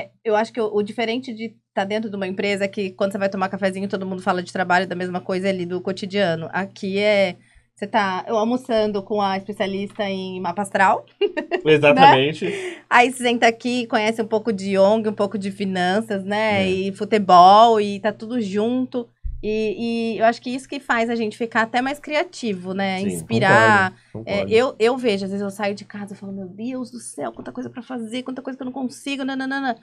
É, eu acho que o, o diferente de estar tá dentro de uma empresa é que quando você vai tomar cafezinho, todo mundo fala de trabalho, da mesma coisa ali do cotidiano. Aqui é... Você está almoçando com a especialista em mapa astral. Né? Exatamente. né? Aí você senta aqui, conhece um pouco de ONG, um pouco de finanças, né? É. E futebol, e tá tudo junto. E, e, eu acho que isso que faz a gente ficar até mais criativo, né? Sim, Inspirar. Concordo, concordo. É, eu, eu vejo, às vezes eu saio de casa e falo, meu Deus do céu, quanta coisa para fazer, quanta coisa que eu não consigo, nananana.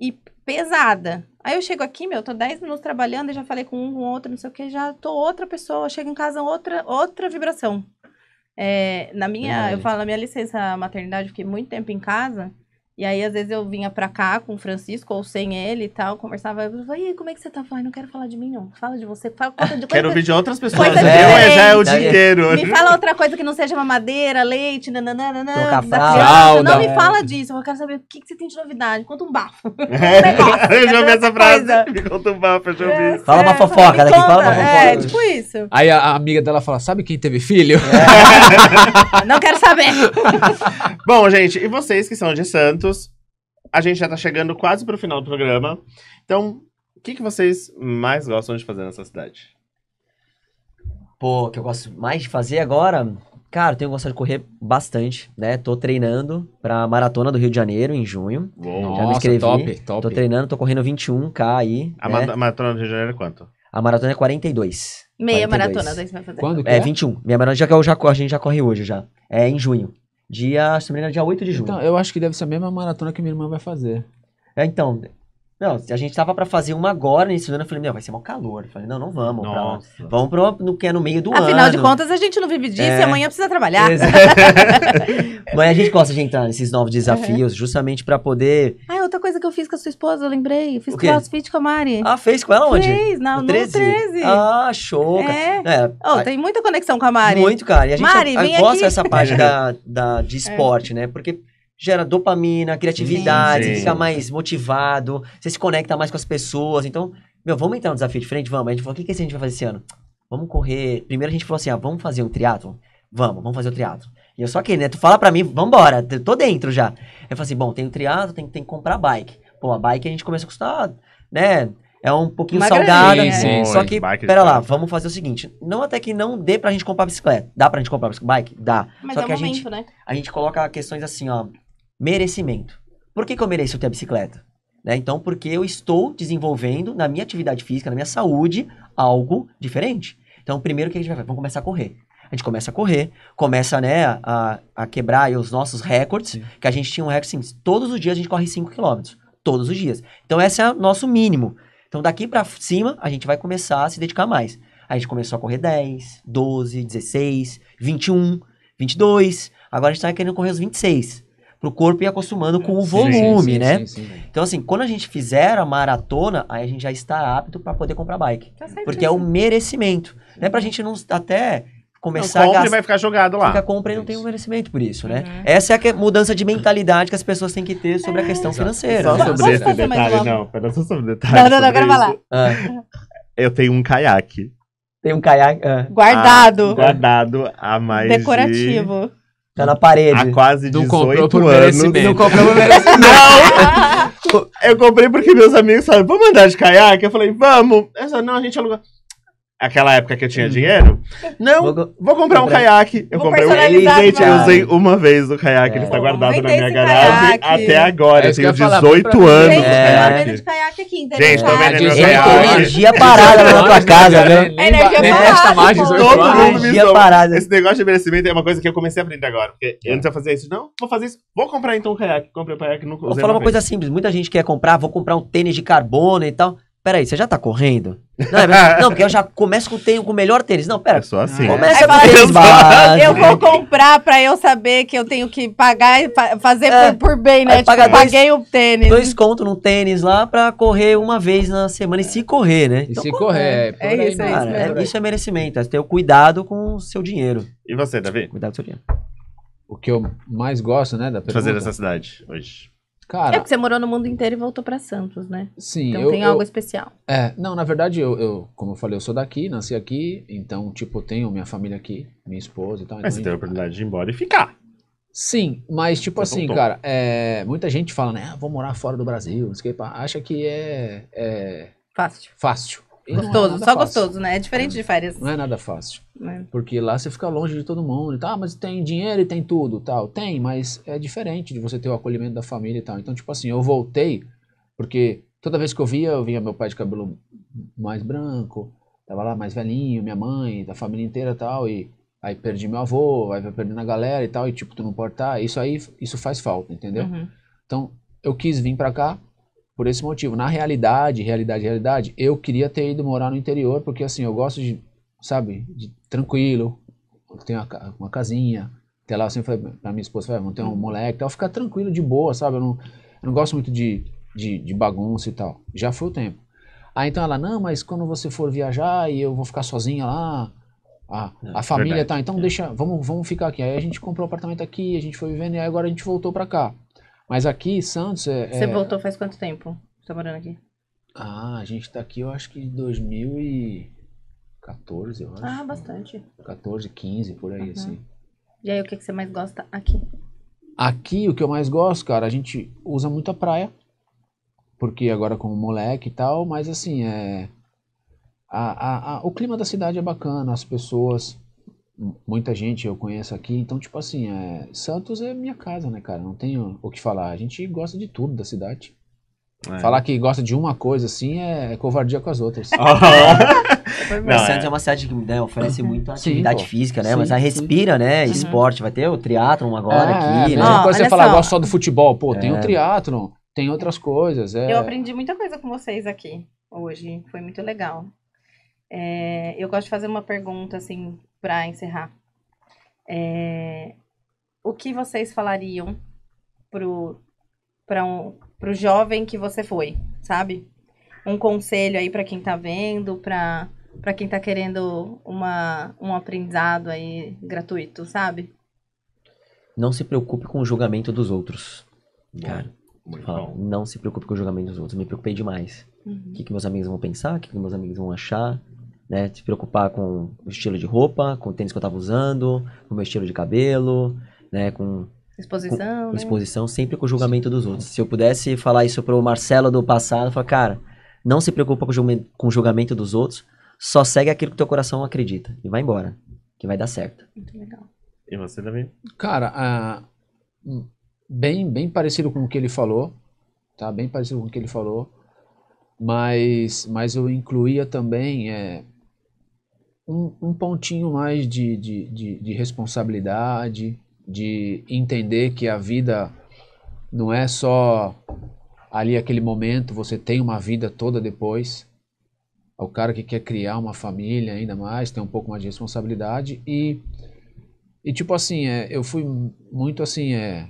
E pesada. Aí eu chego aqui, meu, tô 10 minutos trabalhando e já falei com um, com outro, não sei o que, já tô outra pessoa, chego em casa, outra, outra vibração. É, na minha, é. eu falo, na minha licença maternidade, fiquei muito tempo em casa. E aí, às vezes, eu vinha pra cá com o Francisco ou sem ele e tal, conversava. Eu falava, e aí, como é que você tá? Eu não quero falar de mim, não. Fala de você. Fala, conta de coisa, quero ouvir de outras pessoas. Coisa é, já é, é o dia inteiro. Me fala outra coisa que não seja mamadeira, leite, nananana. Tocar fralda. Não me é. fala disso. Eu quero saber o que, que você tem de novidade. Conta um bafo. É. eu já ouvi essa frase. Me conta um bafo, eu já ouvi. É, fala uma é, fofoca, daqui fala uma fofoca. É, tipo isso. Aí a, a, amiga dela fala, sabe quem teve filho? não quero saber. Bom, gente, e vocês que são de Santos? A gente já está chegando quase para o final do programa. Então, o que, que vocês mais gostam de fazer nessa cidade? Pô, o que eu gosto mais de fazer agora? Cara, eu tenho gostado de correr bastante, né? Tô treinando pra maratona do Rio de Janeiro em junho. Nossa, me inscrevi. Top, top. Tô treinando, tô correndo 21k aí. A né? maratona do Rio de Janeiro é quanto? A maratona é 42. Meia 42. maratona, daí você vai fazer. Quando que é? é 21. Meia maratona já que eu já a gente já corre hoje já. É em junho dia, se não me engano, dia 8 de julho. Então, eu acho que deve ser a mesma maratona que minha irmã vai fazer. É, então, não, a gente tava para fazer uma agora nesse né, ano. Eu falei, "meu, vai ser mal calor. Eu falei, não, não vamos. Pra, vamos pro, no que é no meio do Afinal ano. Afinal de contas, a gente não vive disso é. e amanhã precisa trabalhar. Mas a gente gosta de entrar nesses novos desafios, uhum. justamente para poder. Ah, é outra coisa que eu fiz com a sua esposa, eu lembrei. Eu fiz crossfit com a Mari. Ah, fez com ela onde? Fez, na, no, 13. 13. Ah, show. É. é. Oh, tem muita conexão com a Mari. Muito, cara. E a gente Mari, a, a gosta dessa parte da, da, de esporte, é. né? Porque gera dopamina, criatividade, sim, sim. fica mais motivado, você se conecta mais com as pessoas. Então, meu, vamos entrar no desafio diferente? Vamos. A gente falou, o que, que a gente vai fazer esse ano? Vamos correr. Primeiro a gente falou assim, ah, vamos fazer um triatlo? Vamos, vamos fazer o triatlo. E eu só que, né, tu fala pra mim, vambora, tô dentro já. Eu falei assim, bom, tem o um triatlo, tem, tem que comprar bike. Pô, a bike a gente começa a custar, né, é um pouquinho salgado né? né? salgada. só que, é pera lá, vamos fazer o seguinte. Não até que não dê pra gente comprar bicicleta. Dá pra gente comprar bike? Dá. Mas só é que um a, momento, gente, né? a gente coloca questões assim, ó merecimento. Por que, que eu mereço ter a bicicleta? Né? Então, porque eu estou desenvolvendo na minha atividade física, na minha saúde, algo diferente. Então, primeiro o que a gente vai fazer? Vamos começar a correr. A gente começa a correr, começa né, a, a quebrar os nossos recordes, que a gente tinha um recorde assim, todos os dias a gente corre 5 km, todos os dias. Então, esse é o nosso mínimo. Então, daqui para cima, a gente vai começar a se dedicar mais. A gente começou a correr 10, 12, 16, 21, 22, agora a gente está querendo correr os 26 para o corpo ir acostumando com o volume, sim, sim, né? Sim, então, assim, quando a gente fizer a maratona, aí a gente já está apto para poder comprar bike. Tá porque é o merecimento. Né? Para a gente não até começar não, a gastar. vai ficar jogado lá. Fica compra e não tem um merecimento por isso, né? Uhum. Essa é a que... mudança de mentalidade que as pessoas têm que ter sobre é. a questão Exato. financeira. Só né? sobre esse detalhe, não. Pera, só sobre detalhe. Não, não, não, quero falar. Ah. Eu tenho um caiaque. Tem um caiaque. Ah. Guardado. Ah, guardado há mais. Decorativo. De... Tá na parede. Há quase 18 não comprou por anos. Merecimento. Não comprou por merecimento. não! Eu comprei porque meus amigos falaram, vamos andar de caiaque? Eu falei, vamos. Essa não, a gente alugou aquela época que eu tinha uhum. dinheiro. Não, vou, vou comprar um comprar. caiaque. Eu vou comprei um. Gente, eu usei uma vez o caiaque, é. ele está guardado na minha garagem caiaque. até agora. É eu tenho 18 falar, anos. Gente, caiaque. de caiaque aqui, Gente, tô vendo ah, meu caiaque. Energia parada na tua casa, né? energia parada. Todo mundo me parada. Esse negócio de merecimento é uma coisa que eu comecei a aprender agora. Porque antes eu fazia isso. Não, vou fazer isso. Vou comprar então um caiaque. Comprei um caiaque, não Vou falar uma coisa simples. Muita gente quer comprar, vou comprar um tênis de carbono e tal. Peraí, você já tá correndo? Não, é, não, porque eu já começo com, tênis, com o melhor tênis. Não, pera. É só assim. Começa é. com tênis base. Eu vou comprar pra eu saber que eu tenho que pagar e fazer é, por, por, bem, né? Tipo, dois, paguei o tênis. Dois conto no tênis lá pra correr uma vez na semana. E se correr, né? E então, se correr. É, isso, cara, é isso. É, né? isso é merecimento. É ter o cuidado com o seu dinheiro. E você, Davi? Cuidado com o seu dinheiro. O que eu mais gosto, né, da Fazer essa cidade hoje. Cara, é porque você morou no mundo inteiro e voltou para Santos, né? Sim. Então eu, tem eu, algo especial. É, não, na verdade, eu, eu, como eu falei, eu sou daqui, nasci aqui, então, tipo, tenho minha família aqui, minha esposa e tal. Mas então você tem a oportunidade de ir embora e ficar. Sim, mas tipo você assim, voltou. cara, é, muita gente fala, né, ah, vou morar fora do Brasil, acha que é, é fácil. fácil. É gostoso, é só fácil. gostoso, né? É diferente é. de férias. Não é nada fácil. É. Porque lá você fica longe de todo mundo. e tal. Ah, mas tem dinheiro e tem tudo, tal. Tem, mas é diferente de você ter o acolhimento da família e tal. Então, tipo assim, eu voltei porque toda vez que eu via, eu via meu pai de cabelo mais branco, tava lá mais velhinho, minha mãe, da família inteira, tal, e aí perdi meu avô, aí vai perdendo a galera e tal, e tipo, tu não portar. Isso aí, isso faz falta, entendeu? Uhum. Então, eu quis vir para cá por esse motivo. Na realidade, realidade, realidade, eu queria ter ido morar no interior, porque assim, eu gosto de, sabe, de, tranquilo, eu tenho uma, uma casinha, até lá eu falei pra minha esposa, vamos ter um uhum. moleque, tal, ficar tranquilo, de boa, sabe, eu não, eu não gosto muito de, de, de bagunça e tal. Já foi o tempo. Aí então ela, não, mas quando você for viajar e eu vou ficar sozinha lá, a, é, a família verdade, tá, então é. deixa, vamos, vamos ficar aqui. Aí a gente comprou um apartamento aqui, a gente foi vivendo e agora a gente voltou para cá. Mas aqui, Santos. É, Você é... voltou faz quanto tempo? Tá morando aqui? Ah, a gente tá aqui, eu acho que em 2014, eu acho. Ah, bastante. 14, 15, por aí, uhum. assim. E aí, o que, que você mais gosta aqui? Aqui, o que eu mais gosto, cara, a gente usa muito a praia. Porque agora com o moleque e tal, mas assim, é... A, a, a, o clima da cidade é bacana, as pessoas muita gente eu conheço aqui, então, tipo assim, é, Santos é minha casa, né, cara? Não tenho o que falar. A gente gosta de tudo da cidade. É. Falar que gosta de uma coisa assim é, é covardia com as outras. É, Santos é. é. uma cidade que né, oferece uhum. muita atividade sim, física, né? Sim, mas a respira, sim. né? Uhum. Esporte. Vai ter o triatlon agora aqui, né? Quando né? você falar, gosta só do futebol, pô, tem o triatlon, tem outras coisas. Eu aprendi muita coisa com vocês aqui hoje. Foi muito legal. É, eu gosto de fazer uma pergunta, assim, para encerrar. É, o que vocês falariam pro, pra um, pro jovem que você foi, sabe? Um conselho aí para quem tá vendo, pra, pra quem tá querendo uma, um aprendizado aí gratuito, sabe? Não se preocupe com o julgamento dos outros, Bom, cara. Fala, então. não se preocupe com o julgamento dos outros. Me preocupei demais. Uhum. O que, que meus amigos vão pensar? O que, que meus amigos vão achar? né? Se preocupar com o estilo de roupa, com o tênis que eu tava usando, com o meu estilo de cabelo, né? Com exposição, com, né? exposição, sempre com o julgamento dos outros. Se eu pudesse falar isso pro Marcelo do passado, falar, cara, não se preocupa com o, julgamento, com o julgamento dos outros, só segue aquilo que teu coração acredita e vai embora, que vai dar certo. Muito legal. E você também? Cara, ah, bem, bem parecido com o que ele falou, tá? Bem parecido com o que ele falou, mas, mas eu incluía também é, um, um pontinho mais de, de, de, de responsabilidade, de entender que a vida não é só ali aquele momento, você tem uma vida toda depois. O cara que quer criar uma família ainda mais, tem um pouco mais de responsabilidade e e tipo assim, é, eu fui muito assim, é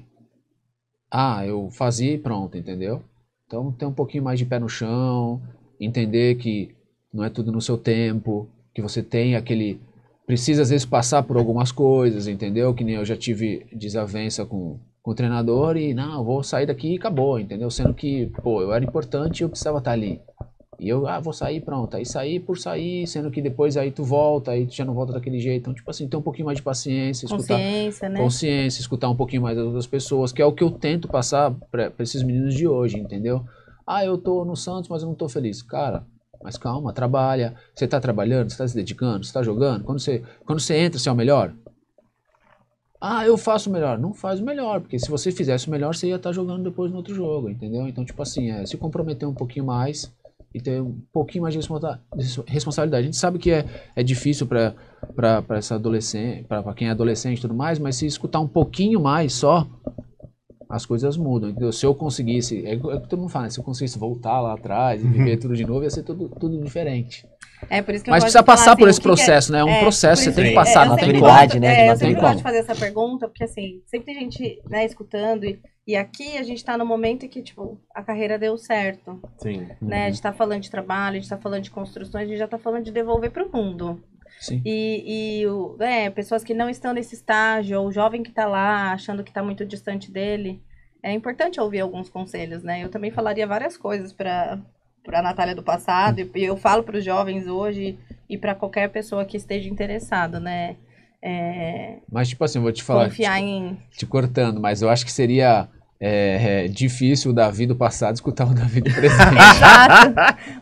ah, eu fazia e pronto, entendeu? Então ter um pouquinho mais de pé no chão, entender que não é tudo no seu tempo, que você tem aquele. Precisa às vezes passar por algumas coisas, entendeu? Que nem eu já tive desavença com, com o treinador e não, vou sair daqui e acabou, entendeu? Sendo que, pô, eu era importante e eu precisava estar ali. E eu, ah, vou sair, pronto. Aí sair por sair, sendo que depois aí tu volta, aí tu já não volta daquele jeito. Então, tipo assim, ter um pouquinho mais de paciência, escutar. Consciência, né? Consciência, escutar um pouquinho mais das outras pessoas, que é o que eu tento passar para esses meninos de hoje, entendeu? Ah, eu tô no Santos, mas eu não tô feliz. Cara, mas calma, trabalha. Você está trabalhando, você está se dedicando, você está jogando. Quando você, quando você entra, você é o melhor? Ah, eu faço o melhor. Não faz o melhor, porque se você fizesse o melhor, você ia estar tá jogando depois no outro jogo, entendeu? Então, tipo assim, é se comprometer um pouquinho mais e ter um pouquinho mais de responsabilidade. A gente sabe que é, é difícil para essa adolescente, para quem é adolescente e tudo mais, mas se escutar um pouquinho mais só, as coisas mudam. Entendeu? Se eu conseguisse, é, é o que todo mundo fala, né? se eu conseguisse voltar lá atrás e uhum. viver tudo de novo, ia ser tudo, tudo diferente. É, por isso que Mas precisa passar assim, por esse é processo, é, né? É um é, processo, você tem que passar, é não tem como. Né, é, eu sempre gosto de fazer essa pergunta, porque assim, sempre tem gente né, escutando e, e aqui a gente está no momento em que, tipo, a carreira deu certo. Sim. Né? Uhum. A gente está falando de trabalho, a gente está falando de construções, a gente já está falando de devolver para o mundo. Sim. E, e é, pessoas que não estão nesse estágio, ou o jovem que está lá achando que está muito distante dele. É importante ouvir alguns conselhos, né? Eu também falaria várias coisas para a Natália do passado, e eu falo para os jovens hoje e para qualquer pessoa que esteja interessada né? É... Mas, tipo assim, vou te falar. Confiar tipo, em. Te cortando, mas eu acho que seria é, é, difícil o Davi do passado escutar o Davi do presente. Exato.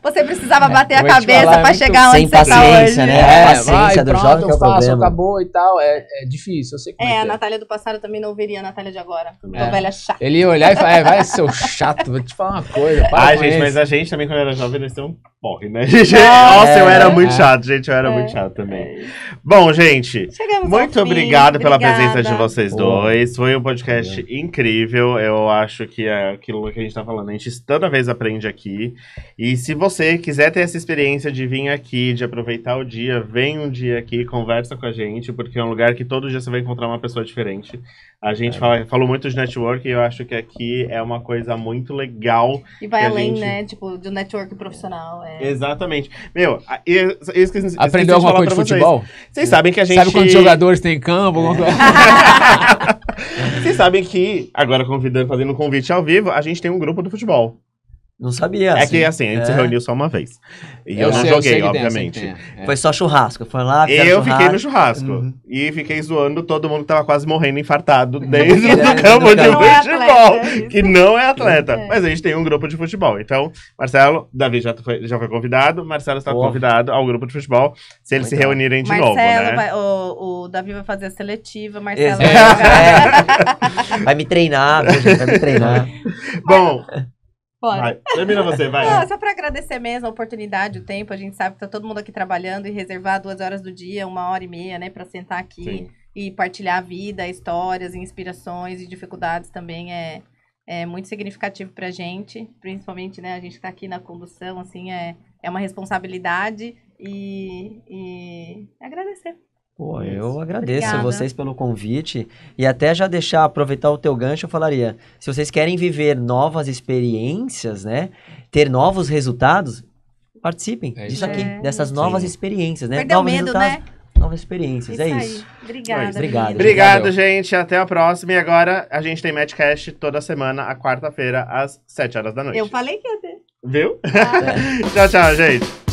Você precisava é, bater a cabeça para é chegar onde você está hoje. Né? É, a paciência vai, do pronto, jovem que é o faço, problema. acabou e tal. É, é difícil, eu sei como é. é a é. Natália do passado também não ouviria a Natália de agora. É. velha chata. Ele ia olhar e falar, vai seu chato, vou te falar uma coisa. Ai, ah, gente, mas a gente também quando era jovem, nós temos um porre, né? Nossa, eu era muito chato, gente, eu era muito chato também. Bom, gente, Chegamos muito obrigado fim. pela Obrigada. presença de vocês dois. Foi um podcast incrível eu acho que é aquilo que a gente está falando. A gente toda vez aprende aqui. E se você quiser ter essa experiência de vir aqui, de aproveitar o dia, vem um dia aqui, conversa com a gente, porque é um lugar que todo dia você vai encontrar uma pessoa diferente. A gente é. fala, falou muito de network e eu acho que aqui é uma coisa muito legal. E vai além, gente... né? Tipo, do network profissional. É. Exatamente. Meu, eu, eu esqueci, Aprendeu alguma coisa de vocês. futebol? Vocês sabem que a gente. Sabe quantos jogadores tem em campo? sabem que, agora convidando, fazendo um convite ao vivo, a gente tem um grupo do futebol. Não sabia. Assim. É que assim, assim a gente é. se reuniu só uma vez. E eu, eu é, não sei, joguei, eu obviamente. É. Foi só churrasco. Foi lá, Eu churrasco. fiquei no churrasco. Uhum. E fiquei zoando todo mundo que tava quase morrendo infartado dentro do né? campo de é futebol. É que não é atleta. É. Mas a gente tem um grupo de futebol. Então, Marcelo, Davi já foi, já foi convidado. Marcelo está convidado ao grupo de futebol se eles Muito se reunirem de Marcelo novo. Né? o, o, Davi vai fazer a seletiva, Marcelo vai, vai me treinar, vai me treinar. bom. Pode. Vai, termina você, vai. Não, só para agradecer mesmo a oportunidade, o tempo. A gente sabe que tá todo mundo aqui trabalhando e reservar duas horas do dia, uma hora e meia, né, para sentar aqui Sim. e partilhar a vida, histórias, inspirações e dificuldades também é, é muito significativo para gente, principalmente, né, a gente está aqui na condução, assim, é, é uma responsabilidade e, e agradecer. Pô, eu agradeço Obrigada. vocês pelo convite e até já deixar aproveitar o teu gancho, eu falaria, se vocês querem viver novas experiências, né, ter novos resultados, participem é disso aqui, é. dessas novas Sim. experiências, né? Perdeu novos medo, resultados. Né? novas experiências. Isso é isso. Obrigada. Obrigado. Obrigado, gente. Até a próxima. E agora a gente tem Madcast toda semana, a quarta-feira, às 7 horas da noite. Eu falei que ia ter. Viu? Ah. tchau, tchau, gente.